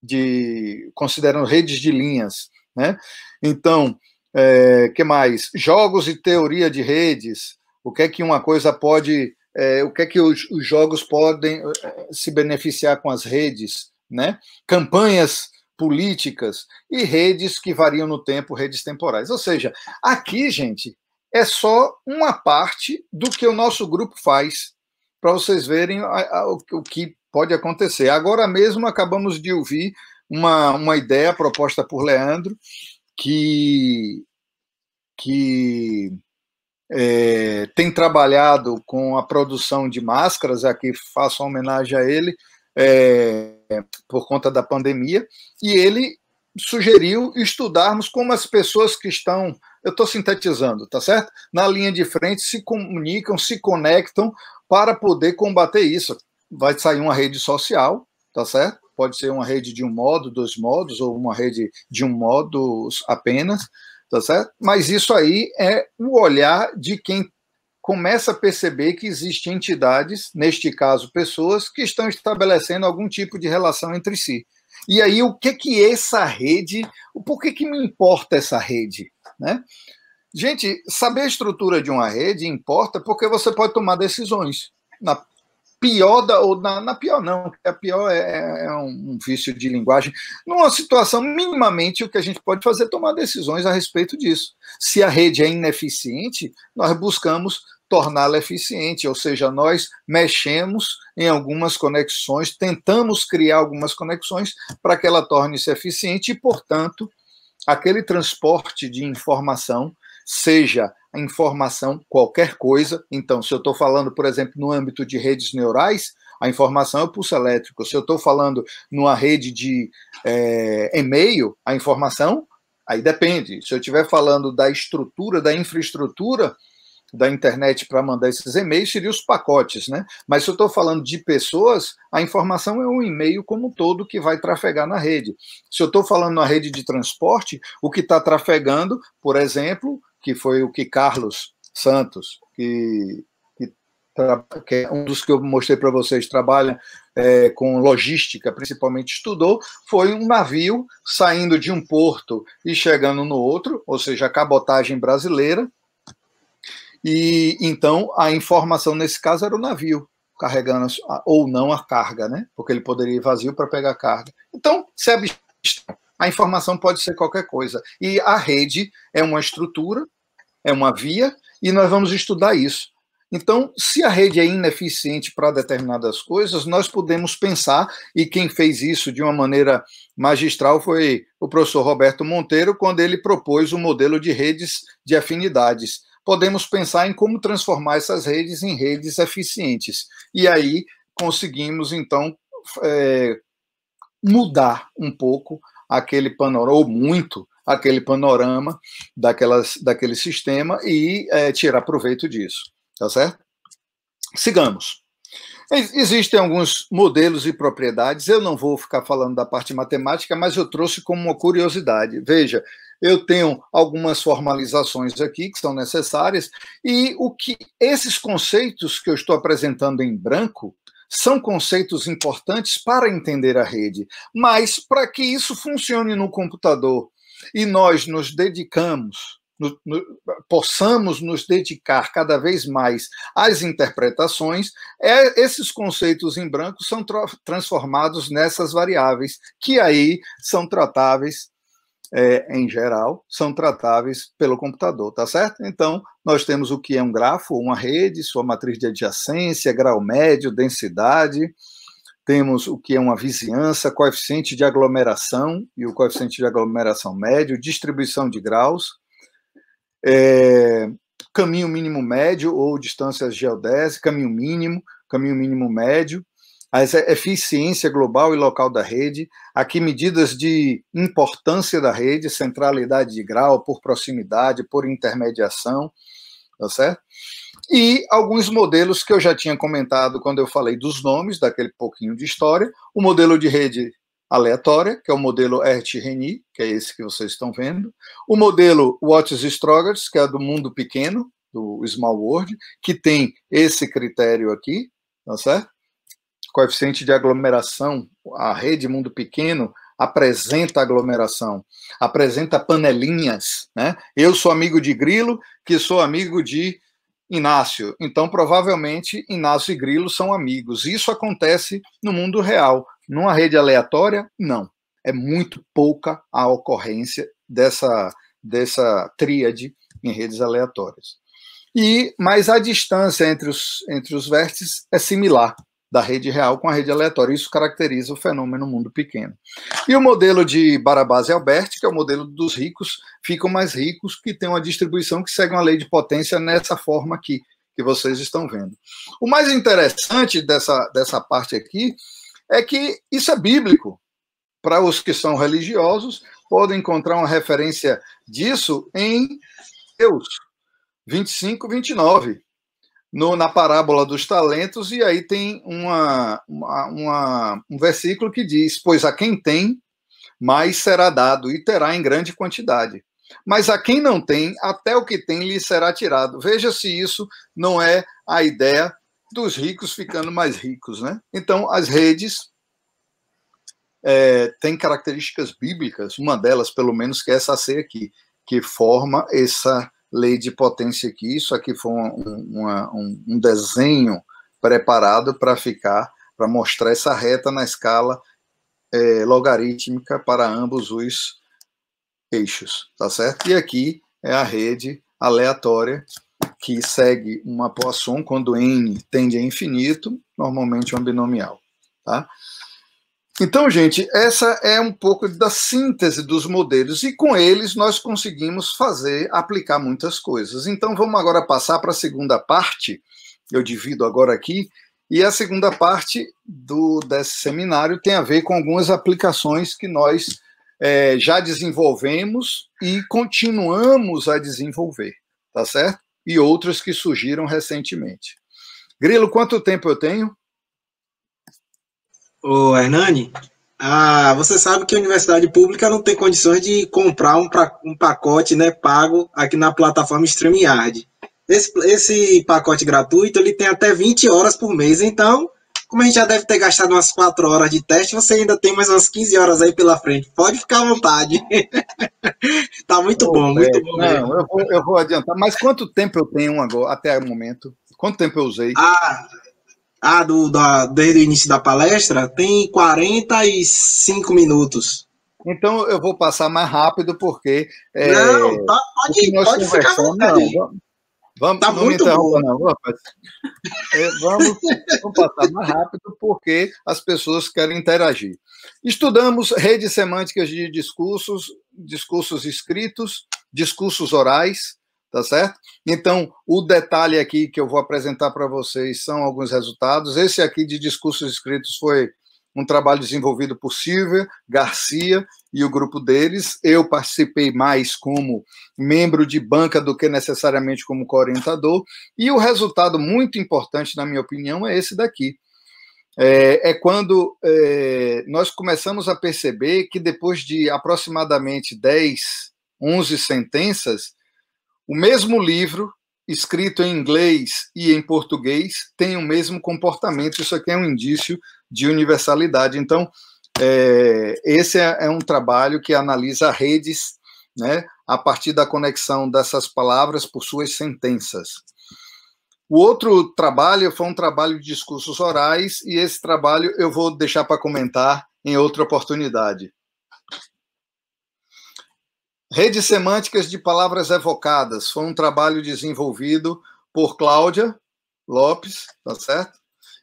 de considerando redes de linhas. Né? Então, é, que mais? Jogos e teoria de redes. O que é que uma coisa pode é, o que é que os, os, jogos podem eh, eh, se beneficiar com as redes, né? campanhas políticas e redes que variam no tempo, redes temporais. Ou seja, aqui, gente, é só uma parte do que o nosso grupo faz, para vocês verem a, a, o, o que pode acontecer. Agora mesmo acabamos de ouvir uma, uma ideia proposta por Leandro que, que é, tem trabalhado com a produção de máscaras, aqui faço uma homenagem a ele, é, por conta da pandemia, e ele sugeriu estudarmos como as pessoas que estão, eu estou sintetizando, tá certo? Na linha de frente se comunicam, se conectam para poder combater isso. Vai sair uma rede social, tá certo? Pode ser uma rede de um modo, dois modos, ou uma rede de um modo apenas, tá certo? Mas isso aí é o olhar de quem começa a perceber que existem entidades, neste caso pessoas, que estão estabelecendo algum tipo de relação entre si. E aí o que que essa rede, por que que me importa essa rede, né? Gente, saber a estrutura de uma rede importa porque você pode tomar decisões na pior da, ou na, na pior não, a pior é, é, é um, um, vício de linguagem. Numa situação minimamente o que a gente pode fazer é tomar decisões a respeito disso. Se a rede é ineficiente, nós buscamos torná-la eficiente, ou seja, nós mexemos em algumas conexões, tentamos criar algumas conexões para que ela torne-se eficiente e, portanto, aquele transporte de informação seja a informação qualquer coisa. Então, se eu estou falando, por exemplo, no âmbito de redes neurais, a informação é o pulso elétrico. Se eu estou falando numa rede de é, e-mail, a informação, aí depende. Se eu estiver falando da estrutura, da infraestrutura da internet para mandar esses e-mails, seria os pacotes, né? Mas se eu estou falando de pessoas, a informação é um e-mail como um todo que vai trafegar na rede. Se eu estou falando na rede de transporte, o que está trafegando, por exemplo, que foi o que Carlos Santos, que, que, que é um dos que eu mostrei para vocês, trabalha é, com logística, principalmente estudou, foi um navio saindo de um porto e chegando no outro, ou seja, a cabotagem brasileira. E então a informação nesse caso era o navio carregando ou não a carga, né? Porque ele poderia ir vazio para pegar carga. Então, se é a informação pode ser qualquer coisa. E a rede é uma estrutura é uma via e nós vamos estudar isso. Então, se a rede é ineficiente para determinadas coisas, nós podemos pensar, e quem fez isso de uma maneira magistral foi o professor Roberto Monteiro, quando ele propôs o um modelo de redes de afinidades. Podemos pensar em como transformar essas redes em redes eficientes. E aí conseguimos, então, é, mudar um pouco aquele panorama, ou muito, aquele panorama daquelas, daquele sistema e é, tirar proveito disso. Tá certo? Sigamos. Existem alguns modelos e propriedades, eu não vou ficar falando da parte matemática, mas eu trouxe como uma curiosidade. Veja, eu tenho algumas formalizações aqui que são necessárias, e o que esses conceitos que eu estou apresentando em branco são conceitos importantes para entender a rede, mas para que isso funcione no computador e nós nos dedicamos, no, no, possamos nos dedicar cada vez mais às interpretações, é, esses conceitos em branco são transformados nessas variáveis, que aí são tratáveis é, em geral, são tratáveis pelo computador, tá certo? Então, nós temos o que é um grafo, uma rede, sua matriz de adjacência, grau médio, densidade, temos o que é uma vizinhança, coeficiente de aglomeração e o coeficiente de aglomeração médio, distribuição de graus, é, caminho mínimo médio ou distâncias geodésicas, caminho mínimo, caminho mínimo médio, a eficiência global e local da rede, aqui medidas de importância da rede, centralidade de grau, por proximidade, por intermediação, tá certo? e alguns modelos que eu já tinha comentado quando eu falei dos nomes, daquele pouquinho de história. O modelo de rede aleatória, que é o modelo ERT-RENI, que é esse que vocês estão vendo. O modelo watts Strogatz que é do mundo pequeno, do Small World, que tem esse critério aqui, tá certo? Coeficiente de aglomeração, a rede mundo pequeno apresenta aglomeração, apresenta panelinhas, né? Eu sou amigo de grilo, que sou amigo de Inácio. Então, provavelmente, Inácio e Grilo são amigos. Isso acontece no mundo real. Numa rede aleatória, não. É muito pouca a ocorrência dessa, dessa tríade em redes aleatórias. E, mas a distância entre os, entre os vértices é similar da rede real com a rede aleatória. Isso caracteriza o fenômeno mundo pequeno. E o modelo de Barabás e Alberti, que é o modelo dos ricos, ficam mais ricos, que tem uma distribuição que segue uma lei de potência nessa forma aqui, que vocês estão vendo. O mais interessante dessa, dessa parte aqui é que isso é bíblico. Para os que são religiosos, podem encontrar uma referência disso em Deus 25, 29 no, na parábola dos talentos, e aí tem uma, uma, uma, um versículo que diz: Pois a quem tem, mais será dado, e terá em grande quantidade. Mas a quem não tem, até o que tem lhe será tirado. Veja se isso não é a ideia dos ricos ficando mais ricos, né? Então, as redes é, têm características bíblicas, uma delas, pelo menos, que é essa ser aqui, que forma essa, lei de potência aqui, isso aqui foi um, uma, um, um desenho preparado para ficar, para mostrar essa reta na escala é, logarítmica para ambos os eixos, tá certo? E aqui é a rede aleatória que segue uma Poisson quando n tende a infinito, normalmente uma binomial, tá? Então, gente, essa é um pouco da síntese dos modelos e com eles nós conseguimos fazer, aplicar muitas coisas. Então, vamos agora passar para a segunda parte. Eu divido agora aqui e a segunda parte do desse seminário tem a ver com algumas aplicações que nós é, já desenvolvemos e continuamos a desenvolver, tá certo? E outras que surgiram recentemente. Grilo, quanto tempo eu tenho? Ô, Hernani, ah, você sabe que a universidade pública não tem condições de comprar um, pra, um pacote né, pago aqui na plataforma StreamYard. Esse, esse pacote gratuito ele tem até 20 horas por mês, então, como a gente já deve ter gastado umas 4 horas de teste, você ainda tem mais umas 15 horas aí pela frente. Pode ficar à vontade. <laughs> tá muito bom, muito bom. Não, eu, vou, eu, vou, adiantar. Mas quanto tempo eu tenho agora, até o momento? Quanto tempo eu usei? Ah, ah, do, da, desde o início da palestra, tem 45 minutos. Então eu vou passar mais rápido, porque. É, não, tá, pode, tá pode ficar Não, vamos, tá não muito bom. Não, rapaz. É, vamos, vamos passar mais rápido, porque as pessoas querem interagir. Estudamos redes semânticas de discursos, discursos escritos, discursos orais, tá certo? Então, o detalhe aqui que eu vou apresentar para vocês são alguns resultados. Esse aqui de discursos escritos foi um trabalho desenvolvido por Silvia Garcia e o grupo deles. Eu participei mais como membro de banca do que necessariamente como orientador. E o resultado muito importante, na minha opinião, é esse daqui. É, é quando é, nós começamos a perceber que depois de aproximadamente 10, 11 sentenças, o mesmo livro, escrito em inglês e em português, tem o mesmo comportamento. Isso aqui é um indício de universalidade. Então, é, esse é, é um trabalho que analisa redes né, a partir da conexão dessas palavras por suas sentenças. O outro trabalho foi um trabalho de discursos orais, e esse trabalho eu vou deixar para comentar em outra oportunidade. Redes Semânticas de Palavras Evocadas foi um trabalho desenvolvido por Cláudia Lopes, tá certo?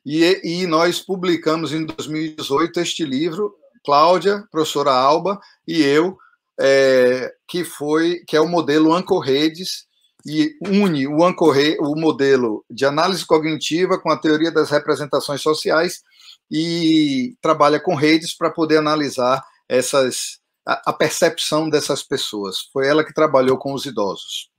E, e nós publicamos em 2018 este livro, Cláudia, professora Alba e eu, é, que foi que é o modelo Anco Redes e une o Anco o modelo de análise cognitiva com a teoria das representações sociais e trabalha com redes para poder analisar essas a, percepção dessas pessoas. Foi ela que trabalhou com os idosos.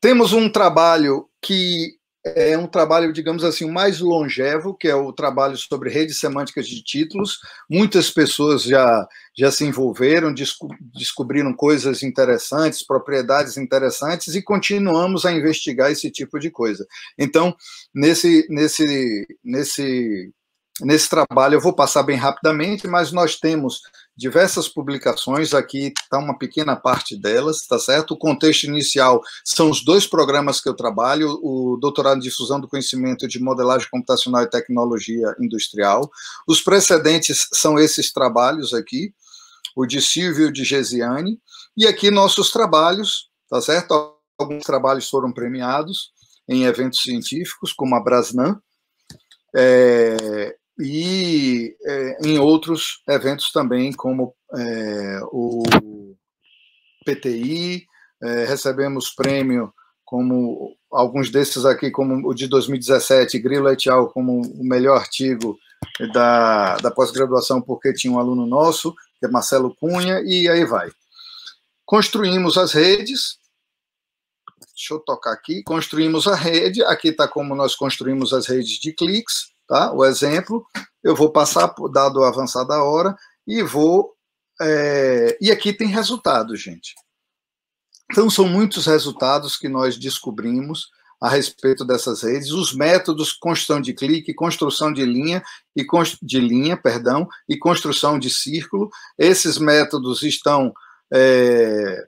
Temos um trabalho que é um trabalho, digamos assim, mais longevo, que é o trabalho sobre redes semânticas de títulos. Muitas pessoas já, já se envolveram, desco descobriram coisas interessantes, propriedades interessantes, e continuamos a investigar esse tipo de coisa. Então, nesse, nesse, nesse, nesse trabalho, eu vou passar bem rapidamente, mas nós temos diversas publicações, aqui está uma pequena parte delas, tá certo? O contexto inicial são os dois programas que eu trabalho, o doutorado em difusão do conhecimento de modelagem computacional e tecnologia industrial. Os precedentes são esses trabalhos aqui, o de Silvio e de Gesiani, e aqui nossos trabalhos, tá certo? Alguns trabalhos foram premiados em eventos científicos, como a Brasnan, é, e é, em outros eventos também, como é, o PTI, é, eh, recebemos prêmio como alguns desses aqui, como o de 2017, Grilo et al., como o melhor artigo da, da pós-graduação, porque tinha um aluno nosso, que é Marcelo Cunha, e aí vai. Construímos as redes, deixa eu tocar aqui, construímos a rede, aqui está como nós construímos as redes de cliques, tá? o exemplo, eu vou passar, dado o avançado da hora, e vou. É, e aqui tem resultado, gente. Então, são muitos resultados que nós descobrimos a respeito dessas redes, os métodos construção de clique, construção de linha e de linha, perdão, e construção de círculo. Esses métodos estão é,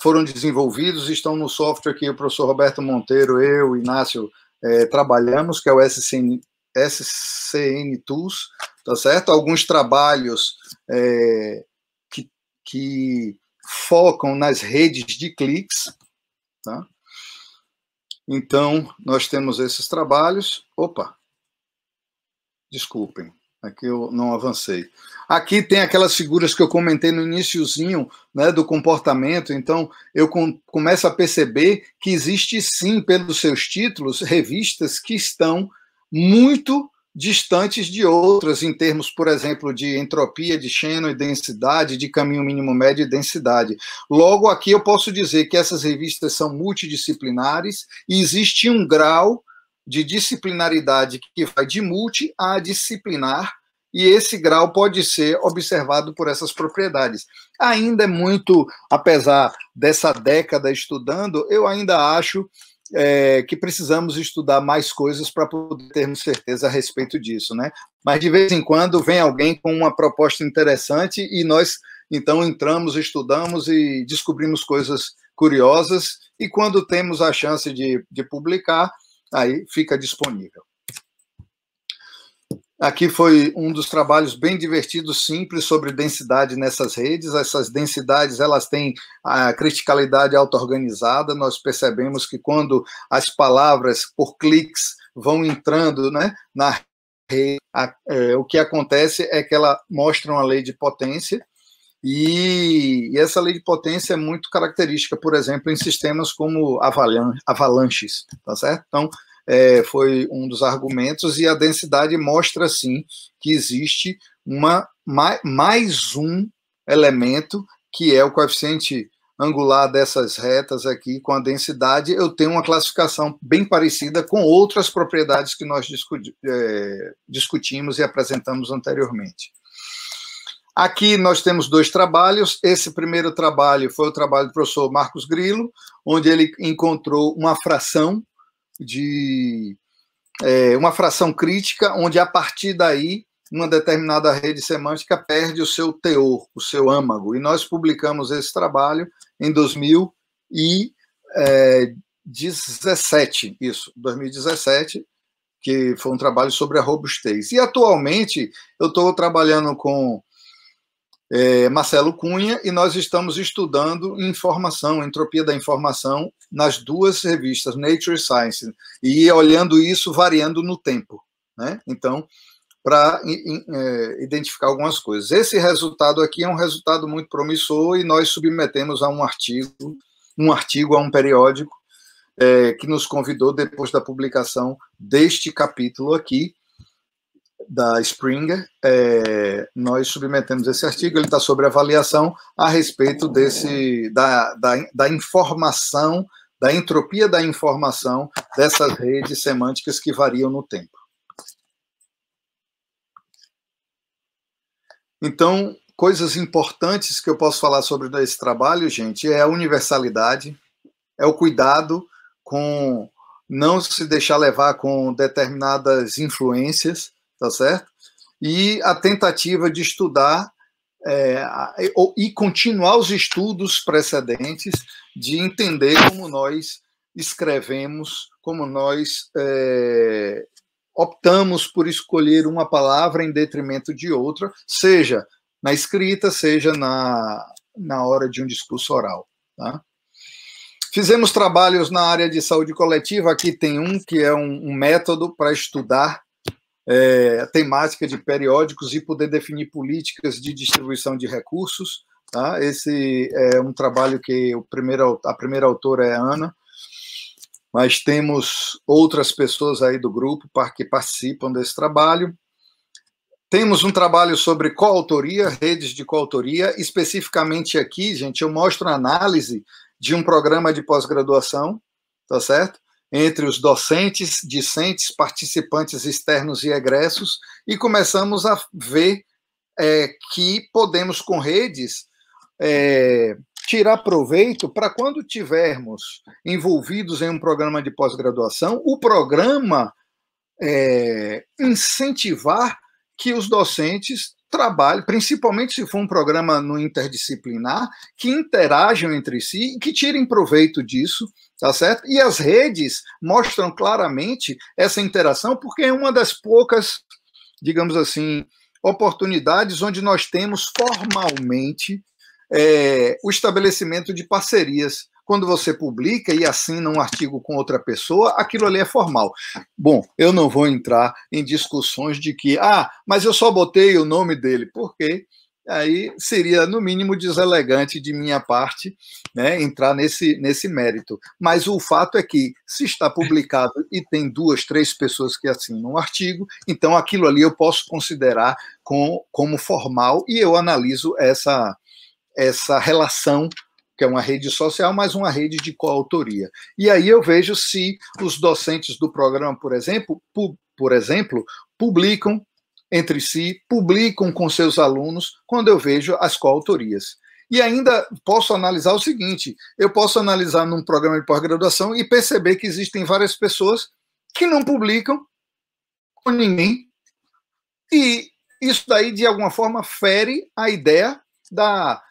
foram desenvolvidos, estão no software que o professor Roberto Monteiro, eu, Inácio é, trabalhamos, que é o SCN, SCN Tools, tá certo? Alguns trabalhos é, que, que focam nas redes de cliques, tá? Então, nós temos esses trabalhos. Opa! Desculpem, aqui é eu não avancei. Aqui tem aquelas figuras que eu comentei no iníciozinho, né, do comportamento. Então, eu com, começo a perceber que existe sim, pelos seus títulos, revistas que estão muito distantes de outras em termos, por exemplo, de entropia, de Shannon e densidade, de caminho mínimo médio e densidade. Logo aqui eu posso dizer que essas revistas são multidisciplinares e existe um grau de disciplinaridade que vai de multi a disciplinar e esse grau pode ser observado por essas propriedades. Ainda é muito, apesar dessa década estudando, eu ainda acho é, que precisamos estudar mais coisas para poder termos certeza a respeito disso, né? Mas de vez em quando vem alguém com uma proposta interessante e nós então entramos, estudamos e descobrimos coisas curiosas e quando temos a chance de, de publicar, aí fica disponível. Aqui foi um dos trabalhos bem divertidos, simples, sobre densidade nessas redes. Essas densidades elas têm a criticalidade auto-organizada. Nós percebemos que quando as palavras por cliques vão entrando né, na rede, a, é, o que acontece é que ela mostra uma lei de potência. E, e essa lei de potência é muito característica, por exemplo, em sistemas como avalan avalanches, tá certo? Então, é, foi um dos argumentos, e a densidade mostra, sim, que existe uma, mais, mais um elemento, que é o coeficiente angular dessas retas aqui com a densidade, eu tenho uma classificação bem parecida com outras propriedades que nós discuti é, discutimos e apresentamos anteriormente. Aqui nós temos dois trabalhos. Esse primeiro trabalho foi o trabalho do professor Marcos Grilo, onde ele encontrou uma fração de é, uma fração crítica, onde a partir daí uma determinada rede semântica perde o seu teor, o seu âmago. E nós publicamos esse trabalho em 2017, é, isso, 2017, que foi um trabalho sobre a robustez. E atualmente eu estou trabalhando com é, Marcelo Cunha e nós estamos estudando informação, entropia da informação nas duas revistas, Nature e Science, e olhando isso variando no tempo. Né? Então, para é, identificar algumas coisas. Esse resultado aqui é um resultado muito promissor e nós submetemos a um artigo, um artigo a um periódico é, que nos convidou depois da publicação deste capítulo aqui da Springer. É, nós submetemos esse artigo, ele está sobre avaliação a respeito desse da, da, da informação da entropia da informação dessas redes semânticas que variam no tempo. Então, coisas importantes que eu posso falar sobre esse trabalho, gente, é a universalidade, é o cuidado com não se deixar levar com determinadas influências, tá certo? E a tentativa de estudar é, e continuar os estudos precedentes de entender como nós escrevemos, como nós é, optamos por escolher uma palavra em detrimento de outra, seja na escrita, seja na, na hora de um discurso oral. Tá? Fizemos trabalhos na área de saúde coletiva, aqui tem um que é um, um método para estudar é, a temática de periódicos e poder definir políticas de distribuição de recursos. Tá? Esse é um trabalho que o primeiro, a primeira autora é a Ana, mas temos outras pessoas aí do grupo que participam desse trabalho. Temos um trabalho sobre coautoria, redes de coautoria. Especificamente aqui, gente, eu mostro a análise de um programa de pós-graduação, tá certo? entre os docentes, discentes, participantes externos e egressos, e começamos a ver é, que podemos, com redes, é, tirar proveito para quando tivermos envolvidos em um programa de pós-graduação, o programa é, incentivar que os docentes trabalho, principalmente se for um programa no interdisciplinar, que interajam entre si e que tirem proveito disso, tá certo? E as redes mostram claramente essa interação, porque é uma das poucas, digamos assim, oportunidades onde nós temos formalmente é, o estabelecimento de parcerias quando você publica e assina um artigo com outra pessoa, aquilo ali é formal. Bom, eu não vou entrar em discussões de que, ah, mas eu só botei o nome dele, porque Aí seria, no mínimo, deselegante de minha parte né, entrar nesse, nesse mérito. Mas o fato é que, se está publicado e tem duas, três pessoas que assinam um artigo, então aquilo ali eu posso considerar com, como formal e eu analiso essa, essa relação que é uma rede social, mas uma rede de coautoria. E aí eu vejo se os docentes do programa, por exemplo, pu por exemplo, publicam entre si, publicam com seus alunos, quando eu vejo as coautorias. E ainda posso analisar o seguinte: eu posso analisar num programa de pós-graduação e perceber que existem várias pessoas que não publicam com ninguém. E isso daí, de alguma forma, fere a ideia da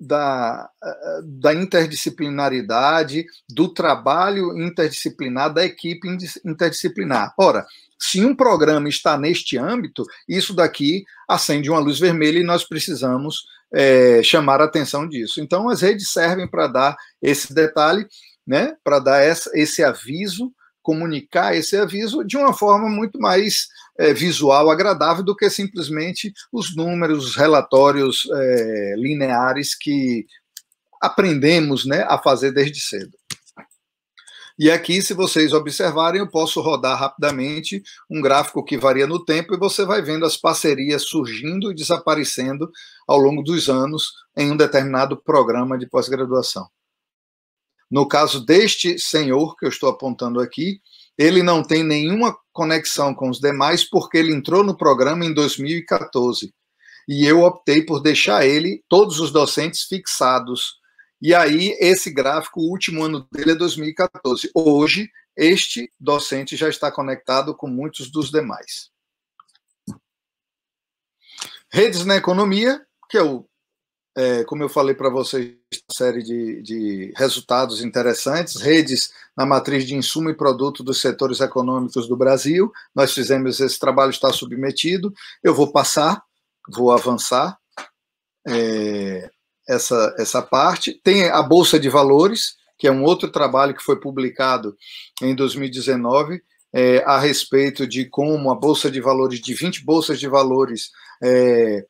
da, eh, da interdisciplinaridade, do trabalho interdisciplinar, da equipe interdisciplinar. Ora, se um programa está neste âmbito, isso daqui acende uma luz vermelha e nós precisamos é, chamar a atenção disso. Então, as redes servem para dar esse detalhe, né, para dar essa, esse aviso comunicar esse aviso de uma forma muito mais é, visual, agradável do que simplesmente os números, os relatórios é, lineares que aprendemos né, a fazer desde cedo. E aqui, se vocês observarem, eu posso rodar rapidamente um gráfico que varia no tempo e você vai vendo as parcerias surgindo e desaparecendo ao longo dos anos em um determinado programa de pós-graduação. No caso deste senhor que eu estou apontando aqui, ele não tem nenhuma conexão com os demais porque ele entrou no programa em 2014 e eu optei por deixar ele, todos os docentes fixados. E aí, esse gráfico, o último ano dele é 2014. Hoje, este docente já está conectado com muitos dos demais. Redes na economia, que é o é, como eu falei para vocês, uma série de, de resultados interessantes, redes na matriz de insumo e produto dos setores econômicos do Brasil. Nós fizemos esse trabalho, está submetido. Eu vou passar, vou avançar é, essa, essa parte. Tem a Bolsa de Valores, que é um outro trabalho que foi publicado em 2019. É, a respeito de como a Bolsa de Valores, de 20 bolsas de valores, é,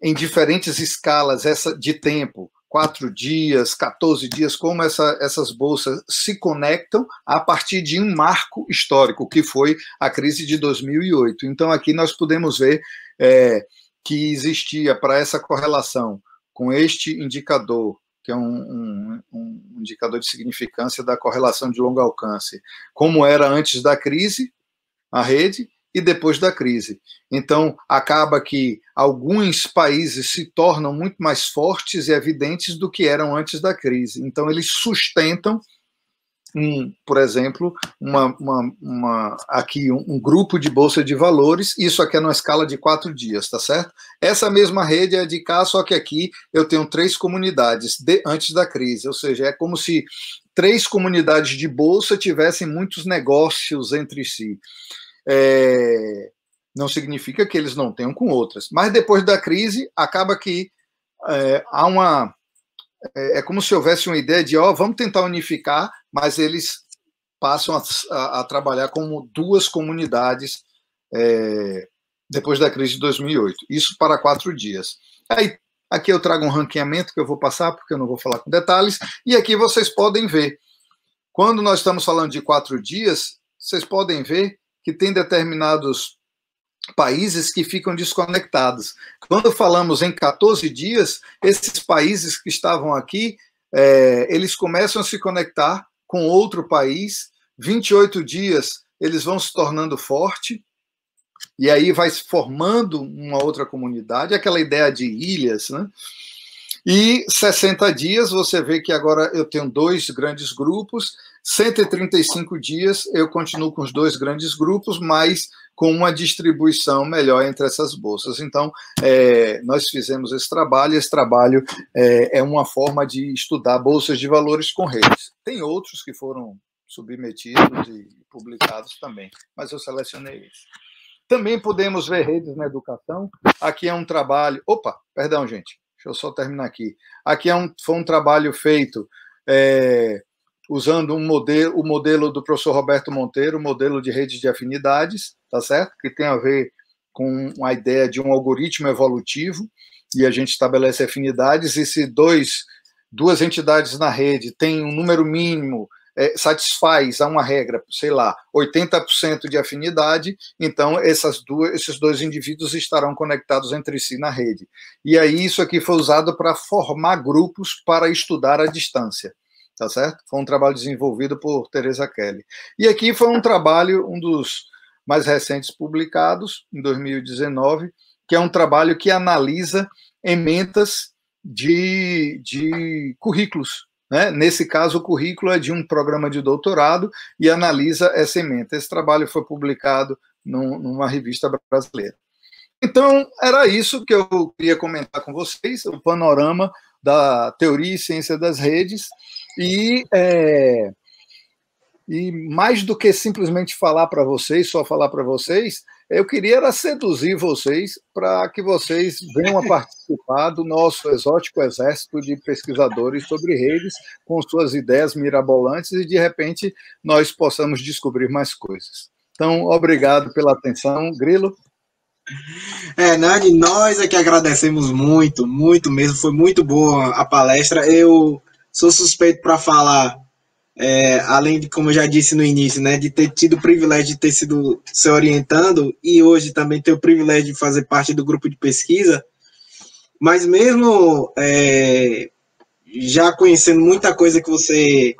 em diferentes escalas essa de tempo, quatro dias, 14 dias, como essa, essas bolsas se conectam a partir de um marco histórico, que foi a crise de 2008. Então, aqui nós podemos ver é, que existia para essa correlação com este indicador, que é um, um, um indicador de significância da correlação de longo alcance, como era antes da crise, a rede, e depois da crise. Então, acaba que alguns países se tornam muito mais fortes e evidentes do que eram antes da crise. Então, eles sustentam, um, por exemplo, uma, uma, uma, aqui um, um, grupo de bolsa de valores, isso aqui é numa escala de quatro dias, tá certo? Essa mesma rede é de cá, só que aqui eu tenho três comunidades de, antes da crise, ou seja, é como se três comunidades de bolsa tivessem muitos negócios entre si. É, não significa que eles não tenham com outras. Mas depois da crise, acaba que é, há uma. É, é, como se houvesse uma ideia de, ó, oh, vamos tentar unificar, mas eles passam a, a, a trabalhar como duas comunidades é, depois da crise de 2008. Isso para quatro dias. Aí, aqui eu trago um ranqueamento que eu vou passar, porque eu não vou falar com detalhes, e aqui vocês podem ver. Quando nós estamos falando de quatro dias, vocês podem ver que tem determinados países que ficam desconectados. Quando falamos em 14 dias, esses países que estavam aqui, é, eles começam a se conectar com outro país, 28 dias eles vão se tornando forte, e aí vai se formando uma outra comunidade, aquela ideia de ilhas, né? E 60 dias, você vê que agora eu tenho dois grandes grupos, 135 dias eu continuo com os dois grandes grupos, mas com uma distribuição melhor entre essas bolsas. Então, é, nós fizemos esse trabalho, esse trabalho é, é uma forma de estudar bolsas de valores com redes. Tem outros que foram submetidos e publicados também, mas eu selecionei esse. Também podemos ver redes na educação. Aqui é um trabalho. Opa, perdão, gente. Deixa eu só terminar aqui. Aqui é um, foi um trabalho feito é, usando um modelo, o modelo do professor Roberto Monteiro, o modelo de rede de afinidades, tá certo? Que tem a ver com a ideia de um algoritmo evolutivo e a gente estabelece afinidades e se dois duas entidades na rede têm um número mínimo é, satisfaz a uma regra, sei lá, 80% de afinidade, então essas duas, esses dois indivíduos estarão conectados entre si na rede. E aí isso aqui foi usado para formar grupos para estudar a distância tá certo? Foi um trabalho desenvolvido por Teresa Kelly. E aqui foi um trabalho, um dos mais recentes publicados, em 2019, que é um trabalho que analisa ementas de, de currículos. Né? Nesse caso, o currículo é de um programa de doutorado e analisa essa ementa. Esse trabalho foi publicado num, numa revista brasileira. Então, era isso que eu queria comentar com vocês, o panorama da teoria e ciência das redes. E, é, e mais do que simplesmente falar para vocês, só falar para vocês, eu queria era seduzir vocês para que vocês venham a participar do nosso exótico exército de pesquisadores sobre redes, com suas ideias mirabolantes, e de repente nós possamos descobrir mais coisas. Então, obrigado pela atenção, Grilo. É, Nani, nós é que agradecemos muito, muito mesmo. Foi muito boa a palestra. Eu Sou suspeito para falar, é, além de, como eu já disse no início, né, de ter tido o privilégio de ter sido se orientando e hoje também ter o privilégio de fazer parte do grupo de pesquisa. Mas mesmo é, já conhecendo muita coisa que você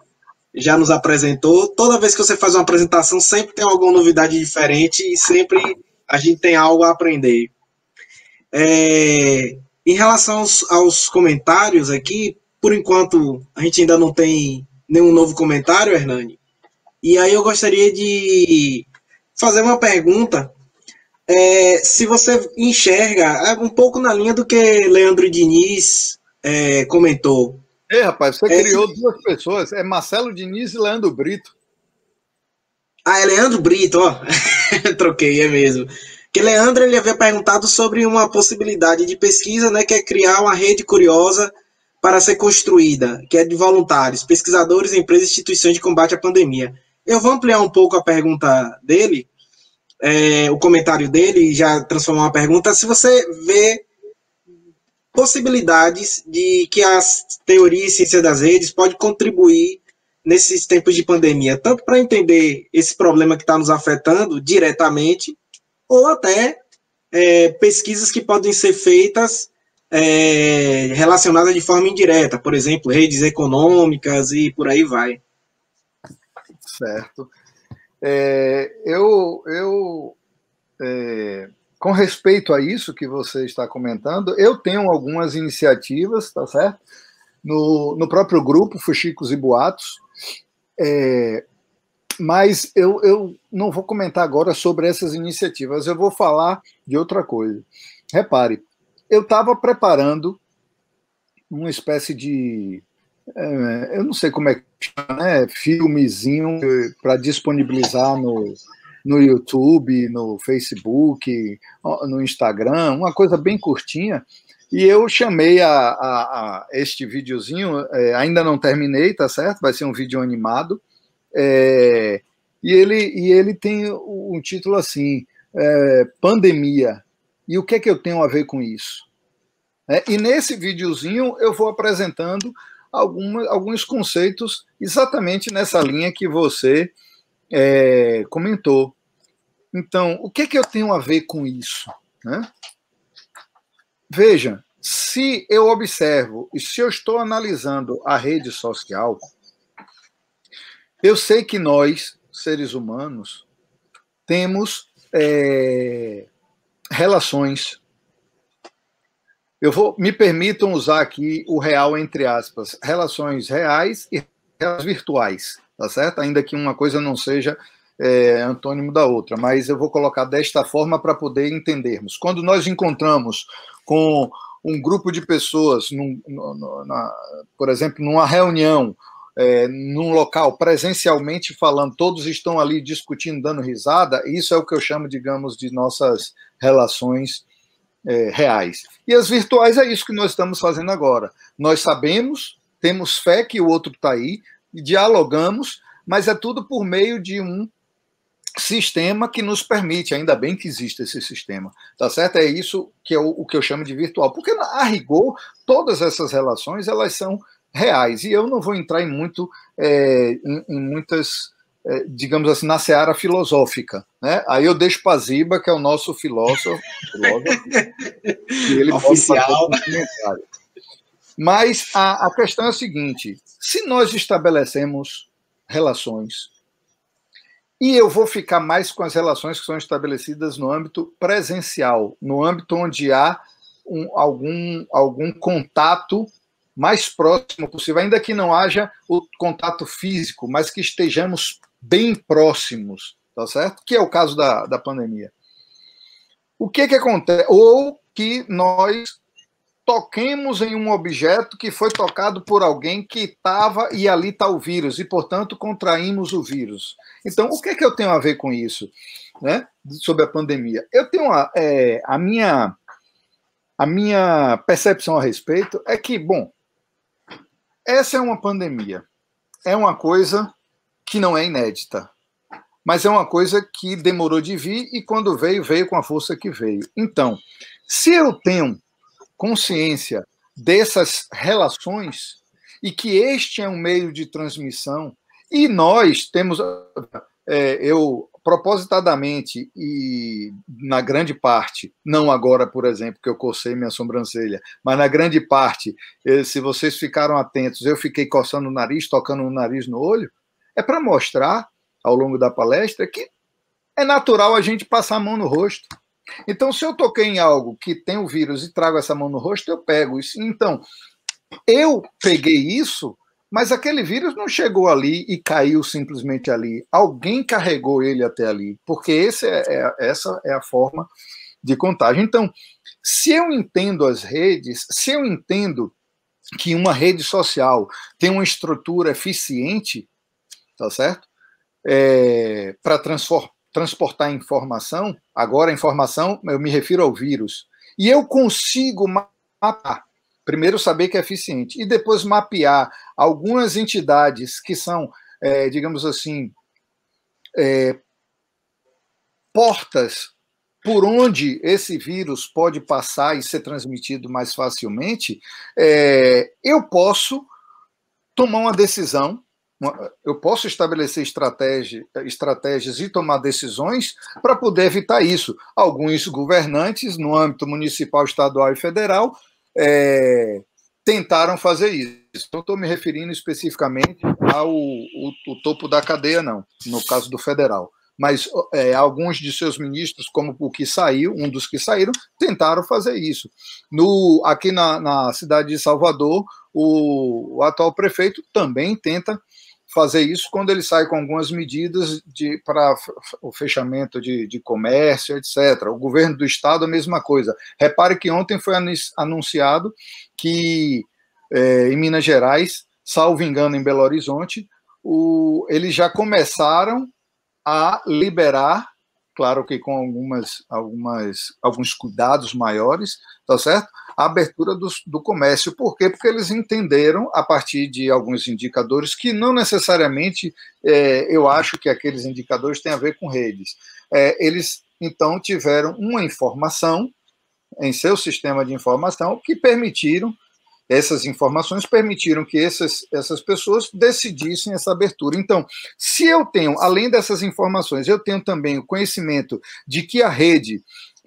já nos apresentou, toda vez que você faz uma apresentação, sempre tem alguma novidade diferente e sempre a gente tem algo a aprender. É, em relação aos, aos, comentários aqui, por enquanto, a gente ainda não tem nenhum novo comentário, Hernani. E aí eu gostaria de fazer uma pergunta. É, se você enxerga, é um pouco na linha do que Leandro Diniz é, comentou. Ei, rapaz, você é, criou duas pessoas. É Marcelo Diniz e Leandro Brito. Ah, é Leandro Brito, ó. <laughs> Troquei, é mesmo. Que Leandro ele havia perguntado sobre uma possibilidade de pesquisa, né, que é criar uma rede curiosa para ser construída, que é de voluntários, pesquisadores, empresas e instituições de combate à pandemia. Eu vou ampliar um pouco a pergunta dele, é, o comentário dele, e já transformar uma pergunta. Se você vê possibilidades de que as teorias e ciência das redes pode contribuir nesses tempos de pandemia, tanto para entender esse problema que está nos afetando diretamente, ou até é, pesquisas que podem ser feitas é, relacionada de forma indireta, por exemplo, redes econômicas e por aí vai. Certo. É, eu, eu é, com respeito a isso que você está comentando, eu tenho algumas iniciativas, tá certo? No, no próprio grupo Fuxicos e Boatos, é, mas eu, eu não vou comentar agora sobre essas iniciativas, eu vou falar de outra coisa. Repare, eu estava preparando uma espécie de. É, eu não sei como é que chama, né? Filmezinho para disponibilizar no, no YouTube, no Facebook, no Instagram, uma coisa bem curtinha. E eu chamei a, a, a este videozinho, é, ainda não terminei, tá certo? Vai ser um vídeo animado. É, e, ele, e ele tem um título assim: é, Pandemia, e o que é que eu tenho a ver com isso? É, e nesse videozinho eu vou apresentando alguns conceitos exatamente nessa linha que você é, comentou. Então, o que é que eu tenho a ver com isso? Né? Veja, se eu observo e se eu estou analisando a rede social, eu sei que nós, seres humanos, temos é, relações. Eu vou, me permitam usar aqui o real entre aspas, relações reais e relações virtuais, tá certo? Ainda que uma coisa não seja é, antônimo da outra, mas eu vou colocar desta forma para poder entendermos. Quando nós encontramos com um grupo de pessoas, num, no, na, por exemplo, numa reunião, é, num local presencialmente falando, todos estão ali discutindo, dando risada, isso é o que eu chamo, digamos, de nossas relações é, reais. E as virtuais é isso que nós estamos fazendo agora. Nós sabemos, temos fé que o outro está aí, dialogamos, mas é tudo por meio de um sistema que nos permite, ainda bem que existe esse sistema, tá certo? É isso que é o, o, que eu chamo de virtual, porque a rigor todas essas relações elas são reais e eu não vou entrar em muito é, em, em, muitas eh, digamos assim, na seara filosófica. Né? Aí eu deixo para Ziba, que é o nosso filósofo, filósofo e ele oficial. Mas a, a questão é a seguinte: se nós estabelecemos relações, e eu vou ficar mais com as relações que são estabelecidas no âmbito presencial, no âmbito onde há um, algum, algum contato mais próximo possível, ainda que não haja o contato físico, mas que estejamos bem próximos, tá certo? Que é o caso da, da pandemia. O que que acontece? Ou que nós toquemos em um objeto que foi tocado por alguém que estava e ali está o vírus, e, portanto, contraímos o vírus. Então, o que é que eu tenho a ver com isso, né? Sobre a pandemia. Eu tenho a, é, a minha. A minha percepção a respeito é que, bom, essa é uma pandemia. É uma coisa que não é inédita, mas é uma coisa que demorou de vir e quando veio, veio com a força que veio. Então, se eu tenho consciência dessas relações e que este é um meio de transmissão e nós temos, é, eu propositadamente e na grande parte, não agora, por exemplo, que eu cocei minha sobrancelha, mas na grande parte, eh, se vocês ficaram atentos, eu fiquei coçando o nariz, tocando o nariz no olho, é para mostrar ao longo da palestra que é natural a gente passar a mão no rosto. Então, se eu toquei em algo que tem o vírus e trago essa mão no rosto, eu pego isso. Então, eu peguei isso, mas aquele vírus não chegou ali e caiu simplesmente ali. Alguém carregou ele até ali, porque é, é, essa é a forma de contagem. Então, se eu entendo as redes, se eu entendo que uma rede social tem uma estrutura eficiente, tá certo? É, para transportar informação, agora informação, eu me refiro ao vírus, e eu consigo mapear, primeiro saber que é eficiente, e depois mapear algumas entidades que são, é, digamos assim, é, portas por onde esse vírus pode passar e ser transmitido mais facilmente, é, eu posso tomar uma decisão eu posso estabelecer estratégia, estratégias e tomar decisões para poder evitar isso. Alguns governantes, no âmbito municipal, estadual e federal, é, tentaram fazer isso. Não estou me referindo especificamente ao o, o topo da cadeia, não, no caso do federal. Mas é, alguns de seus ministros, como o que saiu, um dos que saíram, tentaram fazer isso. No, aqui na, na cidade de Salvador, o, o atual prefeito também tenta fazer isso quando ele sai com algumas medidas de, para o fechamento de, de comércio, etc. O governo do estado, a mesma coisa. Repare que ontem foi anunciado que é, em Minas Gerais, salvo engano, em Belo Horizonte, o, eles já começaram a liberar claro que com algumas, algumas, alguns cuidados maiores, tá certo? A abertura do, do comércio. Por quê? Porque eles entenderam, a partir de alguns indicadores, que não necessariamente é, eu acho que aqueles indicadores têm a ver com redes. É, eles, então, tiveram uma informação em seu sistema de informação que permitiram essas informações permitiram que essas, essas pessoas decidissem essa abertura. Então, se eu tenho, além dessas informações, eu tenho também o conhecimento de que a rede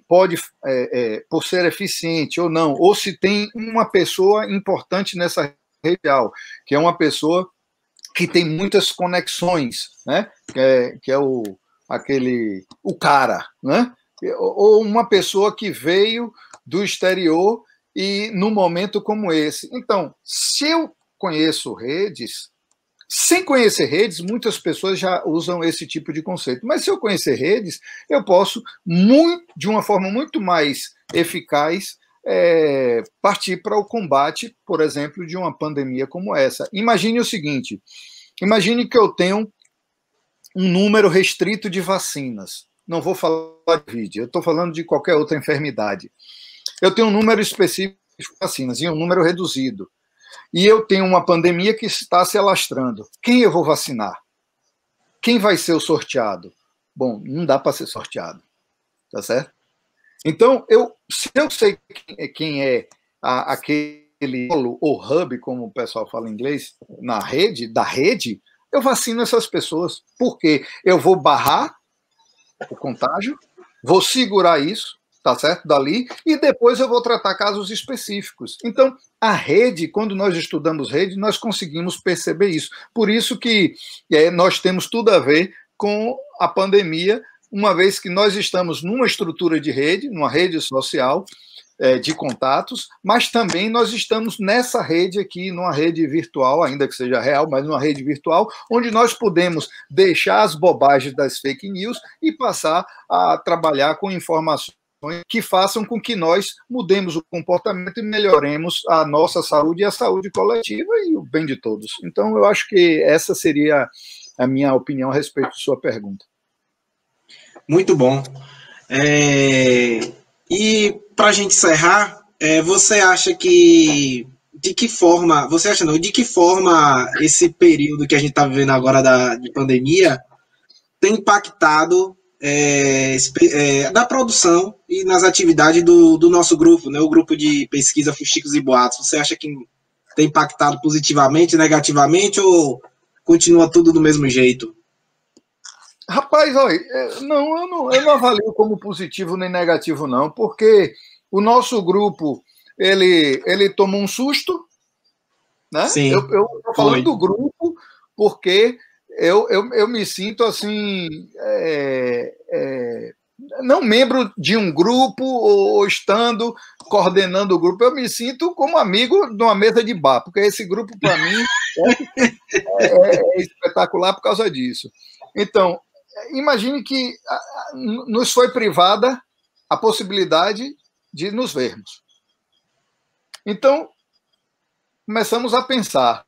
pode, é, é, por ser eficiente ou não, ou se tem uma pessoa importante nessa rede, que é uma pessoa que tem muitas conexões, né? Que é, que é o aquele o cara, né? Ou uma pessoa que veio do exterior e num momento como esse. Então, se eu conheço redes, sem conhecer redes, muitas pessoas já usam esse tipo de conceito. Mas se eu conhecer redes, eu posso, muito, de uma forma muito mais eficaz, é, partir para o combate, por exemplo, de uma pandemia como essa. Imagine o seguinte: imagine que eu tenho um número restrito de vacinas. Não vou falar de vídeo, eu estou falando de qualquer outra enfermidade eu tenho um número específico de vacinas e um número reduzido. E eu tenho uma pandemia que está se alastrando. Quem eu vou vacinar? Quem vai ser o sorteado? Bom, não dá para ser sorteado. Tá certo? Então, eu, se eu sei quem é, é a, aquele ou hub, como o pessoal fala em inglês, na rede, da rede, eu vacino essas pessoas. Porque eu vou barrar o contágio, vou segurar isso, tá certo? Dali, e depois eu vou tratar casos específicos. Então, a rede, quando nós estudamos rede, nós conseguimos perceber isso. Por isso que é, nós temos tudo a ver com a pandemia, uma vez que nós estamos numa estrutura de rede, numa rede social é, de contatos, mas também nós estamos nessa rede aqui, numa rede virtual, ainda que seja real, mas numa rede virtual, onde nós podemos deixar as bobagens das fake news e passar a trabalhar com informações que façam com que nós mudemos o comportamento e melhoremos a nossa saúde e a saúde coletiva e o bem de todos. Então, eu acho que essa seria a minha opinião a respeito de sua pergunta. Muito bom. É... E para a gente encerrar, é, você acha que de que forma, você acha não, de que forma esse período que a gente está vivendo agora da, de pandemia tem impactado é, é, na produção e nas atividades do, do, nosso grupo, né, o grupo de pesquisa Fuxicos e Boatos. Você acha que tem impactado positivamente, negativamente, ou continua tudo do mesmo jeito? Rapaz, olha, é, não, eu não, eu não avalio como positivo nem negativo, não, porque o nosso grupo ele, ele tomou um susto, né? Sim, eu, estou falando foi. do grupo porque eu, eu, eu me sinto assim. É, é, não membro de um grupo ou estando coordenando o grupo, eu me sinto como amigo de uma mesa de bar, porque esse grupo, para mim, é é, é, é espetacular por causa disso. Então, imagine que nos foi privada a possibilidade de nos vermos. Então, começamos a pensar.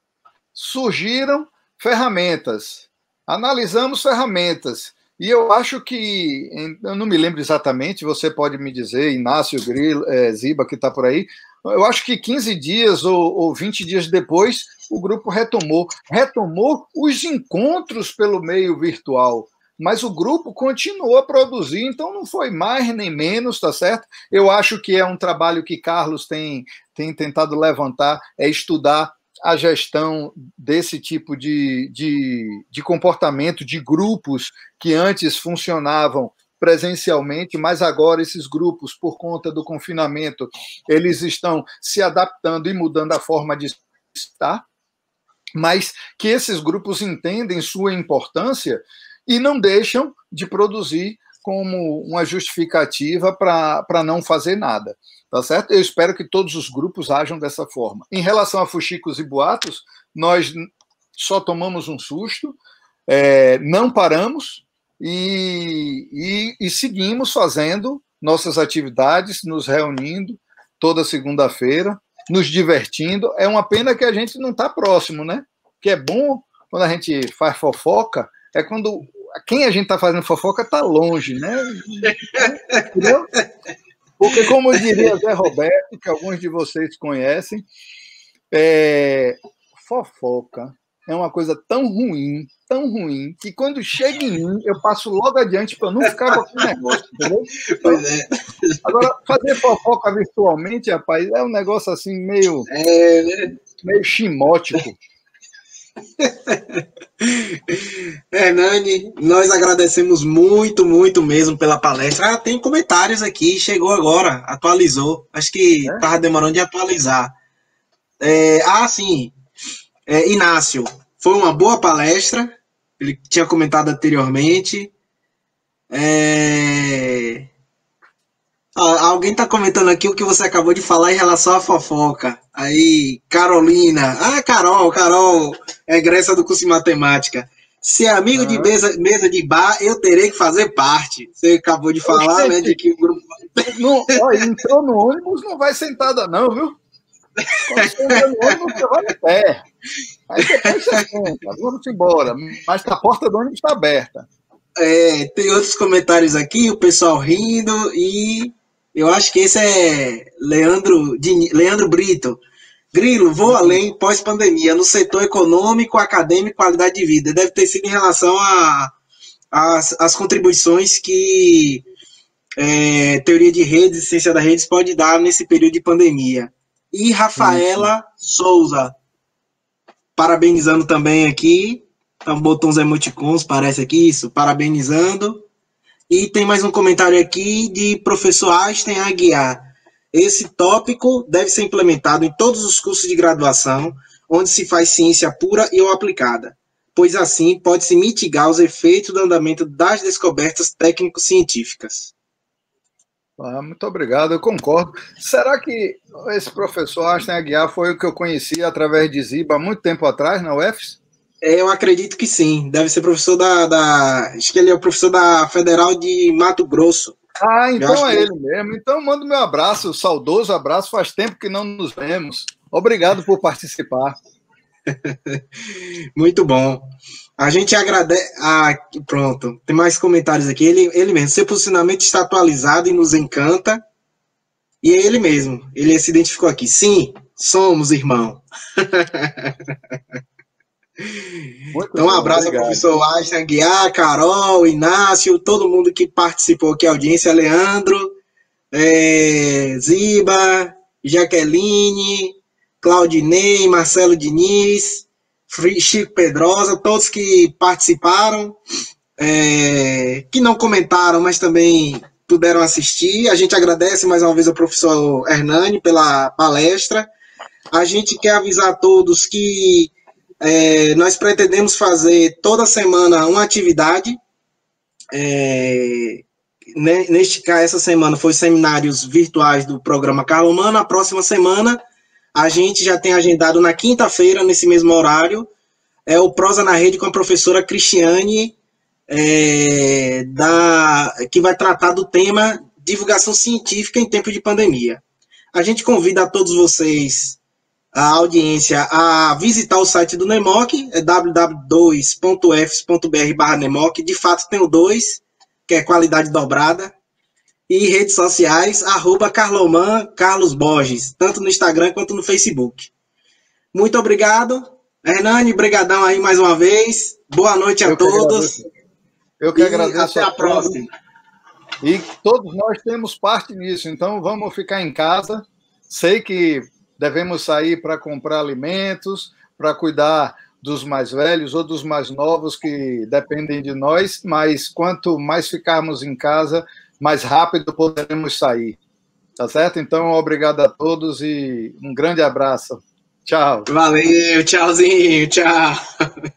Surgiram ferramentas. Analisamos ferramentas. E eu acho que, eu não me lembro exatamente, você pode me dizer, Inácio Grilo, é, Ziba, que está por aí, eu acho que 15 dias ou, ou 20 dias depois, o grupo retomou. Retomou os encontros pelo meio virtual, mas o grupo continuou a produzir, então não foi mais nem menos, tá certo? Eu acho que é um trabalho que Carlos tem, tem tentado levantar, é estudar a gestão desse tipo de, de, de comportamento de grupos que antes funcionavam presencialmente, mas agora esses grupos, por conta do confinamento, eles estão se adaptando e mudando a forma de estar, mas que esses grupos entendem sua importância e não deixam de produzir como uma justificativa para não fazer nada. Tá certo? Eu espero que todos os grupos ajam dessa forma. Em relação a fuxicos e boatos, nós só tomamos um susto, é, não paramos e, e, e seguimos fazendo nossas atividades, nos reunindo toda segunda-feira, nos divertindo. É uma pena que a gente não está próximo, né? Que é bom quando a gente faz fofoca, é quando quem a gente está fazendo fofoca está longe, né? <laughs> Entendeu? Porque, como diria Zé Roberto, que alguns de vocês conhecem, é... fofoca é uma coisa tão ruim, tão ruim, que quando chega em mim, eu passo logo adiante para não ficar com aquele negócio, entendeu? <laughs> Pois é. Agora, fazer fofoca virtualmente, rapaz, é um negócio assim meio. É, né? Meio chimótico. <laughs> Hernani, nós agradecemos muito, muito mesmo pela palestra. Ah, tem comentários aqui, chegou agora, atualizou. Acho que estava é? demorando de atualizar. É, ah, sim. É, Inácio, foi uma boa palestra. Ele tinha comentado anteriormente. Ah, alguém está comentando aqui o que você acabou de falar em relação à fofoca. Aí, Carolina. Ah, Carol, Carol, é egressa do curso de matemática. Se é amigo ah. de mesa, mesa de bar, eu terei que fazer parte. Você acabou de falar, Oxente. né, de que o grupo... Não, ó, entrou no ônibus, não vai sentada não, viu? Quando você entra no ônibus, você vai de pé. Aí depois você senta, vamos embora. Mas a porta do ônibus está aberta. É, tem outros comentários aqui, o pessoal rindo e eu acho que esse é Leandro, Leandro Brito. Grilo, vou além pós-pandemia no setor econômico, acadêmico e qualidade de vida. Deve ter sido em relação às contribuições que é, teoria de redes, ciência das redes pode dar nesse período de pandemia. E Rafaela Souza, parabenizando também aqui. Então, botou uns emoticons, parece aqui, isso, parabenizando. E tem mais um comentário aqui de professor Einstein Aguiar. Esse tópico deve ser implementado em todos os cursos de graduação, onde se faz ciência pura e ou aplicada, pois assim pode-se mitigar os efeitos do andamento das descobertas técnico-científicas. Ah, muito obrigado, eu concordo. Será que esse professor Einstein Aguiar foi o que eu conheci através de Ziba há muito tempo atrás na UFS? É, eu acredito que sim. Deve ser professor da, da. Acho que ele é professor da Federal de Mato Grosso. Ah, então é ele mesmo. Então mando meu abraço, saudoso abraço. Faz tempo que não nos vemos. Obrigado por participar. <laughs> Muito bom. A gente agradece. Ah, pronto. Tem mais comentários aqui. Ele, ele mesmo. Seu posicionamento está atualizado e nos encanta. E é ele mesmo. Ele se identificou aqui. Sim, somos irmão. <laughs> então, um abraço ao professor Einstein Guiar, Carol, Inácio, todo mundo que participou aqui, a audiência, Leandro, é, Ziba, Jaqueline, Claudinei, Marcelo Diniz, Chico Pedrosa, todos que participaram, é, que não comentaram, mas também puderam assistir. A gente agradece mais uma vez ao professor Hernani pela palestra. A gente quer avisar a todos que é, nós pretendemos fazer toda semana uma atividade. É, né, neste caso, essa semana foi seminários virtuais do programa Carlo Humano. A próxima semana a gente já tem agendado na quinta-feira, nesse mesmo horário, é o Prosa na Rede com a professora Cristiane, é, da, que vai tratar do tema divulgação científica em tempo de pandemia. A gente convida a todos vocês a audiência a visitar o site do Nemoc, é www.fs.br Nemoc, de fato tem o 2, que é qualidade dobrada, e redes sociais, arroba Carloman Carlos Borges, tanto no Instagram quanto no Facebook. Muito obrigado, Hernani, brigadão aí mais uma vez, boa noite a Eu todos. Eu que agradeço. Até a próxima. E todos nós temos parte nisso, então vamos ficar em casa. Sei que devemos sair para comprar alimentos, para cuidar dos mais velhos ou dos mais novos que dependem de nós, mas quanto mais ficarmos em casa, mais rápido poderemos sair. Tá certo? Então, obrigado a todos e um grande abraço. Tchau. Valeu, tchauzinho, tchau.